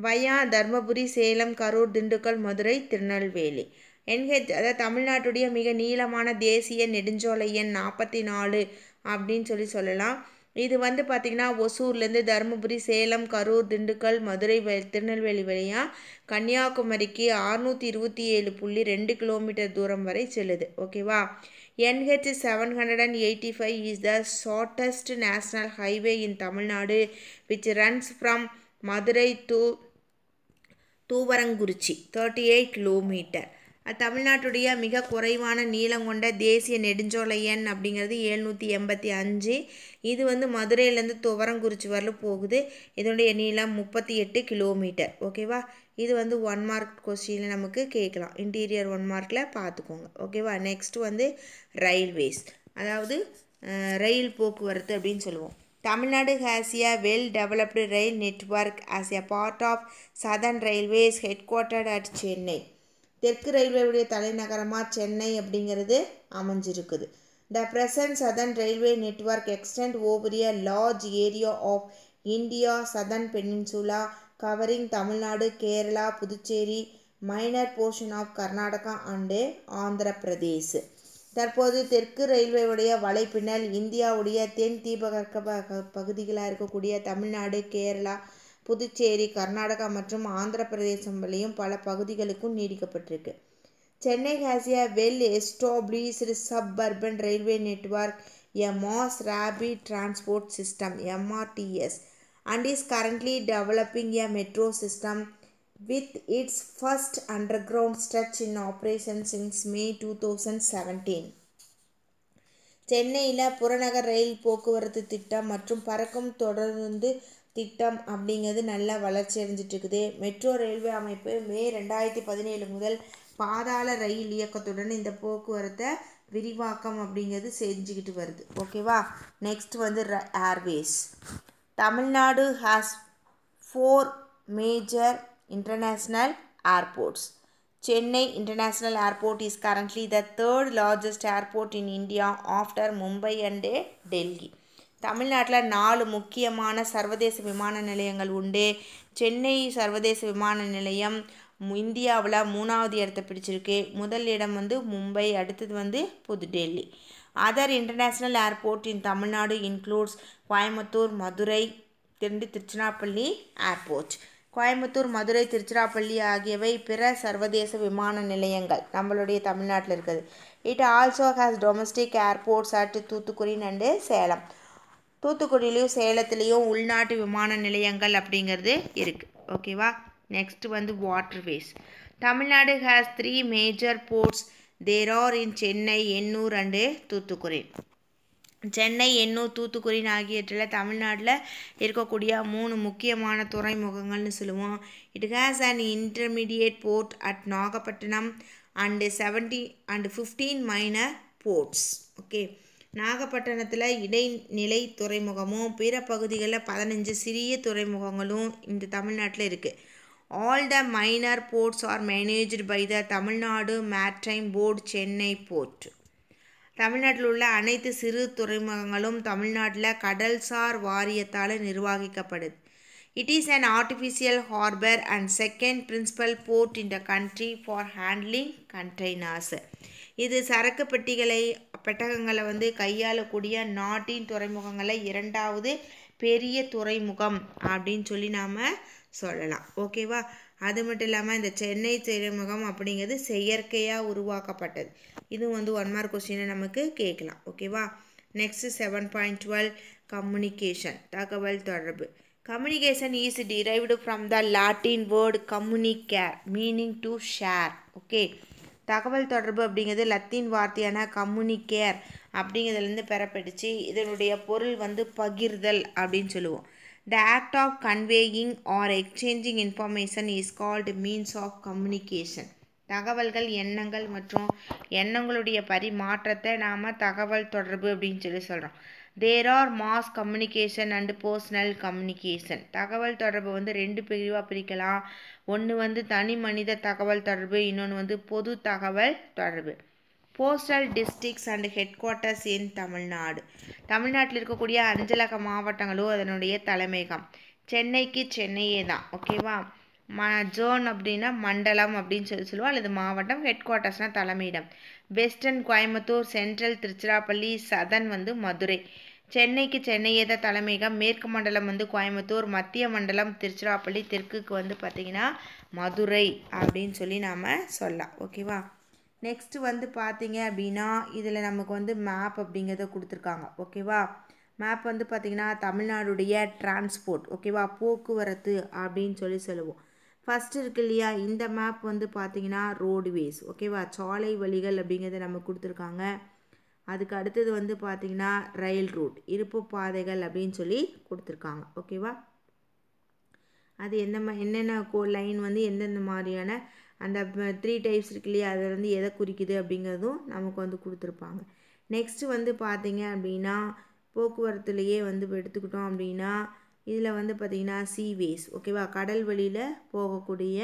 via Dharmapuri Salem Karur Dindigul Madurai Tirunelveli NH அதாவது தமிழ்நாட்டுடைய மிக நீளமான தேசிய நெடுஞ்சோலை எண் நாற்பத்தி நாலு அப்படின்னு சொல்லி சொல்லலாம் இது வந்து பார்த்திங்கன்னா ஒசூர்லேருந்து தருமபுரி சேலம் கரூர் திண்டுக்கல் மதுரை திருநெல்வேலி வழியாக கன்னியாகுமரிக்கு அறுநூற்றி இருபத்தி ஏழு புள்ளி ரெண்டு கிலோமீட்டர் தூரம் வரை செல்லுது ஓகேவா NH seven hundred and eighty five is the shortest national highway in Tamil Nadu which runs from Madurai to Thoovarankurichi thirty eight kilometre தமிழ்நாட்டுடைய மிக குறைவான நீளம் கொண்ட தேசிய நெடுஞ்சோலை எண் அப்படிங்கிறது எழுநூற்றி எண்பத்தி அஞ்சு இது வந்து மதுரையிலேருந்து துவரங்குறிச்சி வரலும் போகுது இதனுடைய நீளம் முப்பத்தி எட்டு கிலோமீட்டர் ஓகேவா இது வந்து ஒன் மார்க் கொஸ்டினில் நமக்கு கேட்கலாம் இன்டீரியர் ஒன் மார்க்கில் பார்த்துக்கோங்க ஓகேவா நெக்ஸ்ட் வந்து ரயில்வேஸ் அதாவது ரயில் போக்குவரத்து அப்படின்னு சொல்லுவோம் Tamil Nadu has a well-developed rail network as a part of Southern Railways headquartered at Chennai தெற்கு ரயில்வேவுடைய தலைநகரமாக சென்னை அப்படிங்கிறது அமைஞ்சிருக்குது the present southern railway network extend over a large area of India southern peninsula covering Tamil Nadu Kerala Puducherry minor portion of Karnataka and Andhra Pradesh தற்போது தெற்கு ரயில்வேவுடைய வலைப்பின்னல் இந்தியாவுடைய தென் தீபகற்ப பகுதிகளாக இருக்கக்கூடிய தமிழ்நாடு கேரளா புதுச்சேரி கர்நாடகா மற்றும் ஆந்திர பிரதேசம் வழியும் பல பகுதிகளுக்கும் நீடிக்கப்பட்டிருக்கு Chennai has a well well established urban railway network a mass rapid transport system MRTS and is currently developing a metro system with its underground first in operation in May two thousand 2017. சென்னையில் புறநகர் ரயில் போக்குவரத்து திட்டம் மற்றும் பறக்கும் தொடர்ந்து திட்டம் அப்படிங்கிறது நல்லா வளர்ச்சி அடைஞ்சிட்ருக்குது மெட்ரோ ரயில்வே அமைப்பு மே ரெண்டாயிரத்தி பதினேழு முதல் பாதாள ரயில் இயக்கத்துடன் இந்த போக்குவரத்தை விரிவாக்கம் அப்படிங்கிறது செஞ்சுக்கிட்டு வருது ஓகேவா நெக்ஸ்ட் வந்து airways Tamil Nadu has four major international airports Chennai international airport is currently the third largest airport in India after Mumbai and Delhi தமிழ்நாட்டில் நாலு முக்கியமான சர்வதேச விமான நிலையங்கள் உண்டு சென்னை சர்வதேச விமான நிலையம் இந்தியாவில் மூணாவது இடத்தை பிடிச்சிருக்கு முதல் இடம் வந்து மும்பை அடுத்தது வந்து புது Delhi other international airport in Tamil Nadu includes Coimbatore Madurai திண்டு திருச்சிராப்பள்ளி ஏர்போர்ட் கோயம்புத்தூர் மதுரை திருச்சிராப்பள்ளி ஆகியவை பிற சர்வதேச விமான நிலையங்கள் நம்மளுடைய தமிழ்நாட்டில் இருக்குது it also has domestic airports at Thoothukudi and Salem தூத்துக்குடியிலையும் சேலத்துலேயும் உள்நாட்டு விமான நிலையங்கள் அப்படிங்கிறது இருக்குது ஓகேவா நெக்ஸ்ட் வந்து waterways Tamil Nadu has three major ports there are in Chennai Ennore and Thoothukudi Chennai Ennore Thoothukudi ஆகியவற்றில் தமிழ்நாட்டில் இருக்கக்கூடிய மூணு முக்கியமான துறைமுகங்கள்னு சொல்லுவோம் it has an intermediate port at Nagapattinam and seventy and fifteen minor ports okay நாகப்பட்டினத்தில் இடைநிலை துறைமுகமும் பிற பகுதிகளில் பதினஞ்சு சிறிய துறைமுகங்களும் இந்த தமிழ்நாட்டில் இருக்குது all the minor ports are managed by the Tamil Nadu maritime board Chennai port தமிழ்நாட்டில் உள்ள அனைத்து சிறு துறைமுகங்களும் தமிழ்நாட்டில் கடல்சார் வாரியத்தால் நிர்வகிக்கப்படுது it is and artificial harbour and second principal port in the country for handling containers இது சரக்கு பெட்டிகளை பெட்டகங்களை வந்து கையாளக்கூடிய நாட்டின் துறைமுகங்களை இரண்டாவது பெரிய துறைமுகம் அப்படின்னு சொல்லி நாம் சொல்லலாம் ஓகேவா அது மட்டும் இல்லாமல் இந்த சென்னை துறைமுகம் அப்படிங்கிறது செயற்கையாக உருவாக்கப்பட்டது இது வந்து ஒன் மார்க் கொஸ்டினை நமக்கு கேட்கலாம் ஓகேவா next seven point twelve communication தகவல் தொடர்பு communication is derived from the Latin word communicare meaning to share okay தகவல் தொடர்பு அப்படிங்கிறது லத்தீன் வார்த்தையான கம்யூனிகேர் அப்படிங்கிறதுலேருந்து பெறப்பட்டுச்சு இதனுடைய பொருள் வந்து பகிர்தல் அப்படின்னு சொல்லுவோம் The act of conveying or exchanging information is called means of communication. தகவல்கள் எண்ணங்கள் மற்றும் எண்ணங்களுடைய பரிமாற்றத்தை நாம் தகவல் தொடர்பு அப்படின்னு சொல்லி சொல்கிறோம் there are mass communication and personal communication தகவல் தொடர்பு வந்து ரெண்டு பிரிவாக பிரிக்கலாம் ஒன்று வந்து தனி மனித தகவல் தொடர்பு இன்னொன்று வந்து பொது தகவல் தொடர்பு postal districts and headquarters in Tamil Nadu தமிழ்நாட்டில் இருக்கக்கூடிய அஞ்சலக மாவட்டங்களும் அதனுடைய தலைமையகம் சென்னைக்கு சென்னையே தான் ஓகேவா ம ஜோன் அப்படின்னா மண்டலம் அப்படின்னு சொல்லி சொல்லுவோம் அல்லது மாவட்டம் ஹெட் குவார்ட்டர்ஸ்னால் தலைமையிடம் western Coimbatore central Tiruchirappalli southern வந்து மதுரை சென்னைக்கு சென்னையே தான் தலைமையகம் மேற்கு மண்டலம் வந்து கோயம்புத்தூர் மத்திய மண்டலம் திருச்சிராப்பள்ளி தெற்குக்கு வந்து பார்த்திங்கன்னா மதுரை அப்படின்னு சொல்லி நாம் சொல்லலாம் ஓகேவா நெக்ஸ்ட்டு வந்து பார்த்தீங்க அப்படின்னா இதில் நமக்கு வந்து மேப் அப்படிங்கிறத கொடுத்துருக்காங்க ஓகேவா மேப் வந்து பார்த்திங்கன்னா தமிழ்நாடுடைய டிரான்ஸ்போர்ட் ஓகேவா போக்குவரத்து அப்படின்னு சொல்லி சொல்லுவோம் ஃபஸ்ட்டு இருக்கு இல்லையா இந்த மேப் வந்து பார்த்திங்கன்னா ரோடுவேஸ் ஓகேவா சாலை வழிகள் அப்படிங்கிறத நம்ம கொடுத்துருக்காங்க அதுக்கு அடுத்தது வந்து பார்த்திங்கன்னா ரயில் ரூட் இருப்பு பாதைகள் அப்படின்னு சொல்லி கொடுத்துருக்காங்க ஓகேவா அது எந்த மா என்னென்ன கோ லைன் வந்து எந்தெந்த மாதிரியான அந்த த்ரீ டைப்ஸ் இருக்கு இல்லையா அதில் வந்து எதை குறிக்குது அப்படிங்கிறதும் நமக்கு வந்து கொடுத்துருப்பாங்க நெக்ஸ்ட்டு வந்து பார்த்திங்க அப்படின்னா போக்குவரத்துலேயே வந்து எடுத்துக்கிட்டோம் அப்படின்னா இதில் வந்து பார்த்திங்கன்னா சீவேஸ் ஓகேவா கடல் வழியில் போகக்கூடிய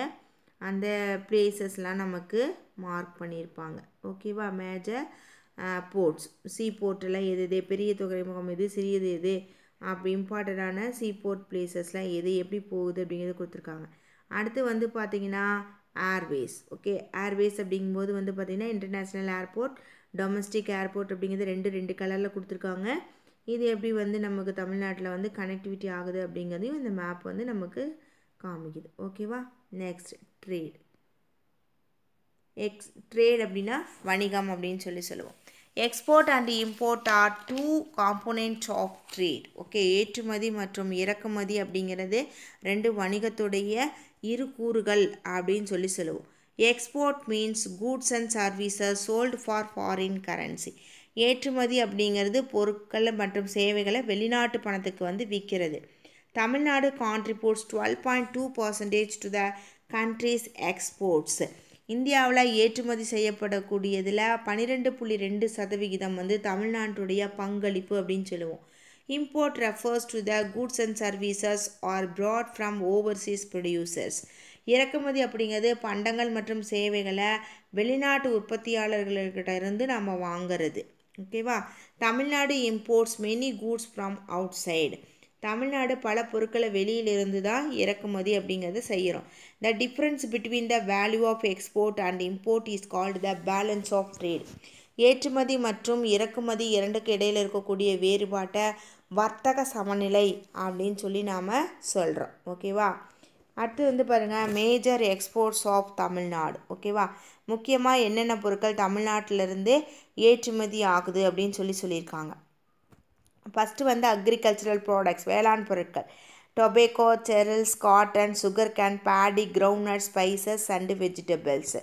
அந்த பிளேசஸ்லாம் நமக்கு மார்க் பண்ணியிருப்பாங்க ஓகேவா மேஜர் போர்ட்ஸ் சீ போர்ட்டெல்லாம் எது எது பெரிய துறைமுகம் எது சிறியது எது அப்படி இம்பார்ட்டண்டான சீ போர்ட் பிளேசஸ்லாம் எது எப்படி போகுது அப்படிங்கிறது கொடுத்துருக்காங்க அடுத்து வந்து பார்த்திங்கன்னா ஏர்வேஸ் ஓகே ஏர்வேஸ் அப்படிங்கும்போது வந்து பார்த்திங்கன்னா இன்டர்நேஷ்னல் ஏர்போர்ட் டொமஸ்டிக் ஏர்போர்ட் அப்படிங்கிறது ரெண்டு ரெண்டு கலரில் கொடுத்துருக்காங்க இது எப்படி வந்து நமக்கு தமிழ்நாட்டில் வந்து கனெக்டிவிட்டி ஆகுது அப்படிங்கிறதையும் இந்த மேப் வந்து நமக்கு காமிக்குது ஓகேவா நெக்ஸ்ட் ட்ரேட் எக்ஸ் ட்ரேட் அப்படின்னா வணிகம் அப்படின்னு சொல்லி சொல்லுவோம் export and import are two components of trade okay ஏற்றுமதி மற்றும் இறக்குமதி அப்படிங்கிறது ரெண்டு வணிகத்துடைய இரு கூறுகள் அப்படின்னு சொல்லி சொல்லுவோம் export means goods and services sold for foreign currency ஏற்றுமதி அப்படிங்கிறது பொருட்கள் மற்றும் சேவைகளை வெளிநாட்டு பணத்துக்கு வந்து விற்கிறது Tamil Nadu contributes twelve point two percentage to the country's exports இந்தியாவில் ஏற்றுமதி செய்யப்படக்கூடியதில் பன்னிரெண்டு புள்ளி ரெண்டு சதவிகிதம் வந்து தமிழ்நாட்டுடைய பங்களிப்பு அப்படின்னு சொல்லுவோம் Import refers to the goods and services are brought from overseas producers. இறக்குமதி அப்படிங்கிறது பண்டங்கள் மற்றும் சேவைகளை வெளிநாட்டு உற்பத்தியாளர்கள்கிட்ட இருந்து நம்ம வாங்கிறது ஓகேவா Tamil Nadu imports many goods from outside Tamil Nadu பல பொருட்களை வெளியிலிருந்து தான் இறக்குமதி அப்படிங்கிறத செய்கிறோம் the difference between the value of export and import is called the balance of trade ஏற்றுமதி மற்றும் இறக்குமதி இரண்டுக்கு இடையில் இருக்கக்கூடிய வேறுபாட்டை வர்த்தக சமநிலை அப்படின்னு சொல்லி நாம் சொல்கிறோம் ஓகேவா அடுத்து வந்து பாருங்கள் மேஜர் எக்ஸ்போர்ட்ஸ் ஆஃப் தமிழ்நாடு ஓகேவா முக்கியமாக என்னென்ன பொருட்கள் தமிழ்நாட்டிலிருந்து ஏற்றுமதி ஆகுது அப்படின்னு சொல்லி சொல்லியிருக்காங்க ஃபஸ்ட்டு வந்து அக்ரிகல்ச்சரல் ப்ராடக்ட்ஸ் வேளாண் பொருட்கள் tobacco cereals cotton sugar cane paddy groundnut spices and vegetables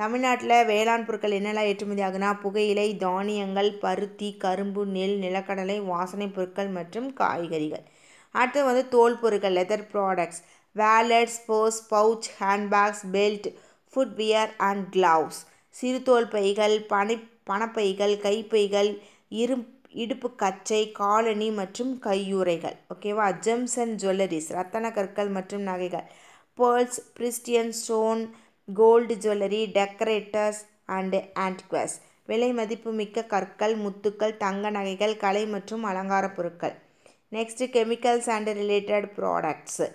தமிழ்நாட்டில் வேளாண் பொருட்கள் என்னெல்லாம் ஏற்றுமதி ஆகுனா புகையிலை தானியங்கள் பருத்தி கரும்பு நெல் நிலக்கடலை வாசனை பொருட்கள் மற்றும் காய்கறிகள் அடுத்தது வந்து தோல் பொருட்கள் leather products wallet sports pouch handbags belt footwear and gloves சிறுதோல் பைகள் பனை பணப்பைகள் கைப்பைகள் இரும் இடுப்பு கச்சை காலணி மற்றும் கையுறைகள் ஓகேவா ஜெம்ஸ் அண்ட் ஜுவல்லரிஸ் ரத்தன கற்கள் மற்றும் நகைகள் pearls precious stone gold jewellery decorators and antiques விலை மதிப்பு மிக்க கற்கள் முத்துக்கள் தங்க நகைகள் கலை மற்றும் அலங்கார பொருட்கள் next chemicals and related products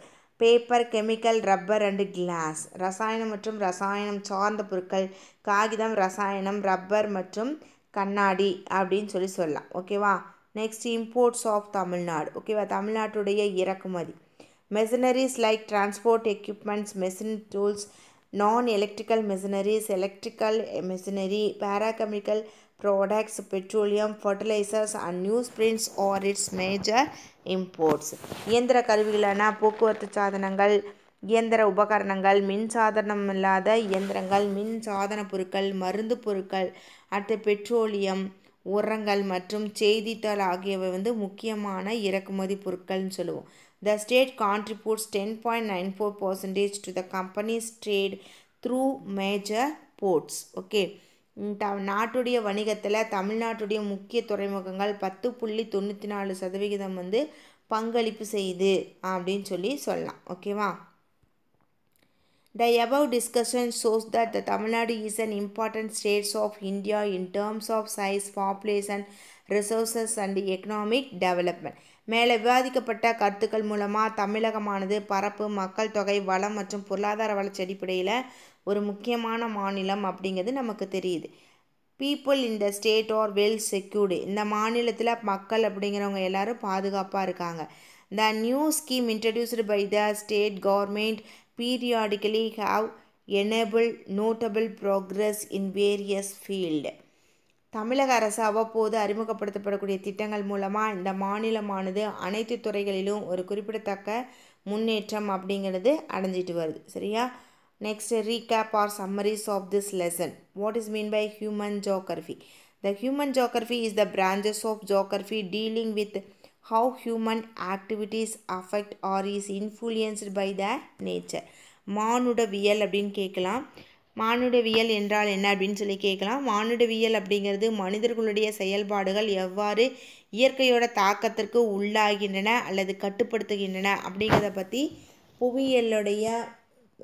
paper chemical rubber and glass ரசாயனம் மற்றும் ரசாயனம் சார்ந்த பொருட்கள் காகிதம் ரசாயனம் ரப்பர் மற்றும் கண்ணாடி அப்படின்னு சொல்லி சொல்லலாம் ஓகேவா நெக்ஸ்ட் இம்போர்ட்ஸ் ஆஃப் தமிழ்நாடு ஓகேவா தமிழ்நாட்டுடைய இறக்குமதி machineries like transport equipments machine tools non electrical machineries electrical machinery para chemical products petroleum fertilisers and news prints are it's major imports இயந்திர கருவிகளான போக்குவரத்து சாதனங்கள் இயந்திர உபகரணங்கள் மின் சாதனம் இல்லாத இயந்திரங்கள் மின் சாதன பொருட்கள் மருந்து பொருட்கள் அடுத்து பெட்ரோலியம் உரங்கள் மற்றும் செய்தித்தாள் ஆகியவை வந்து முக்கியமான இறக்குமதி பொருட்கள்னு சொல்லுவோம் the state contributes ten point nine four percentage to the companies trade through major ports okay த நாட்டுடைய வணிகத்தில் தமிழ்நாட்டுடைய முக்கிய துறைமுகங்கள் பத்து புள்ளி தொண்ணூற்றி நாலு சதவிகிதம் வந்து பங்களிப்பு செய்யுது அப்படின்னு சொல்லி சொல்லலாம் ஓகேவா The above discussion shows that the Tamil Nadu is an important state of India in terms of size, population, resources and economic development மேலே விவாதிக்கப்பட்ட கருத்துக்கள் மூலமாக தமிழகமானது பரப்பு மக்கள் தொகை வளம் மற்றும் பொருளாதார வளர்ச்சி அடிப்படையில் ஒரு முக்கியமான மாநிலம் அப்படிங்கிறது நமக்கு தெரியுது பீப்புள் இந்த ஸ்டேட் ஆர் வெல் செக்யூர்டு இந்த மாநிலத்தில் மக்கள் அப்படிங்கிறவங்க எல்லாரும் பாதுகாப்பாக இருக்காங்க the new scheme introduced by the state government periodically have enabled notable progress in various field தமிழக அரசு அவ்வப்போது அறிமுகப்படுத்தப்படக்கூடிய திட்டங்கள் மூலமாக இந்த மாநிலமானது அனைத்து துறைகளிலும் ஒரு குறிப்பிடத்தக்க முன்னேற்றம் அப்படிங்கிறது அடைஞ்சிட்டு வருது சரியா next recap or summaries of this lesson what is mean by human geography the human geography is the branches of geography dealing with how human activities affect or is influenced by the nature மானுடவியல் அப்படின்னு கேட்கலாம் மானுடவியல் என்றால் என்ன அப்படின்னு சொல்லி கேட்கலாம் மானுடவியல் அப்படிங்கிறது மனிதர்களுடைய செயல்பாடுகள் எவ்வாறு இயற்கையோட தாக்கத்திற்கு உள்ளாகின்றன அல்லது கட்டுப்படுத்துகின்றன அப்படிங்கிறத பற்றி புவியியலுடைய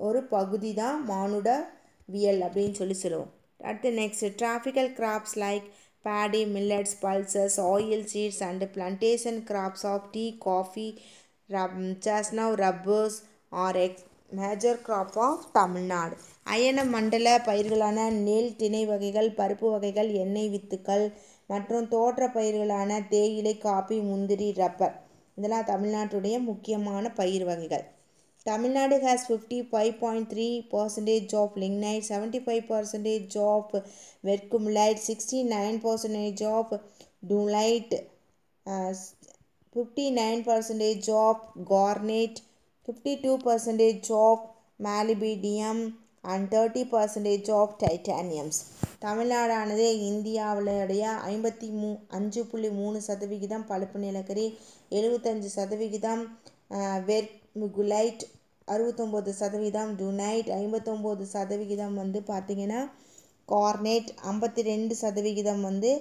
ஒரு பகுதி தான் மானுடவியல் அப்படின்னு சொல்லி சொல்லுவோம் அடுத்து next tropical crops like paddy, millets, pulses, oil seeds and plantation crops of tea, coffee, rub, chestnut, rubbers are major crop of Tamil Nadu அயன மண்டல பயிர்களான நெல் திணை வகைகள் பருப்பு வகைகள் எண்ணெய் வித்துக்கள் மற்றும் தோற்ற பயிர்களான தேயிலை காபி முந்திரி ரப்பர் இதெல்லாம் தமிழ்நாட்டுடைய முக்கியமான பயிர் வகைகள் Tamil Nadu has 55.3% of lignite, 75% of dunite 69% of dunlite, uh, 59% of டூ 52% of molybdenum and thirty percentage of titaniums தமிழ்நாடானது இந்தியாவிலுடைய ஐம்பத்தி மூ அஞ்சு புள்ளி மூணு சதவிகிதம் பழுப்பு நிலக்கரி எழுபத்தஞ்சு சதவிகிதம் வெற் uh, முகுலைட் அறுபத்தொம்போது சதவீதம் டுனைட் ஐம்பத்தொம்போது சதவிகிதம் வந்து பார்த்திங்கன்னா கார்னேட் ஐம்பத்தி ரெண்டு சதவிகிதம் வந்து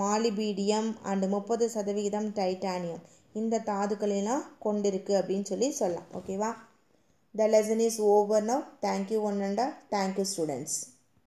மாலிபீடியம் அண்டு முப்பது சதவிகிதம் டைட்டானியம் இந்த தாதுக்களெல்லாம் கொண்டிருக்கு அப்படின்னு சொல்லி சொல்லலாம் ஓகேவா the lesson is over now thank you one and all thank you students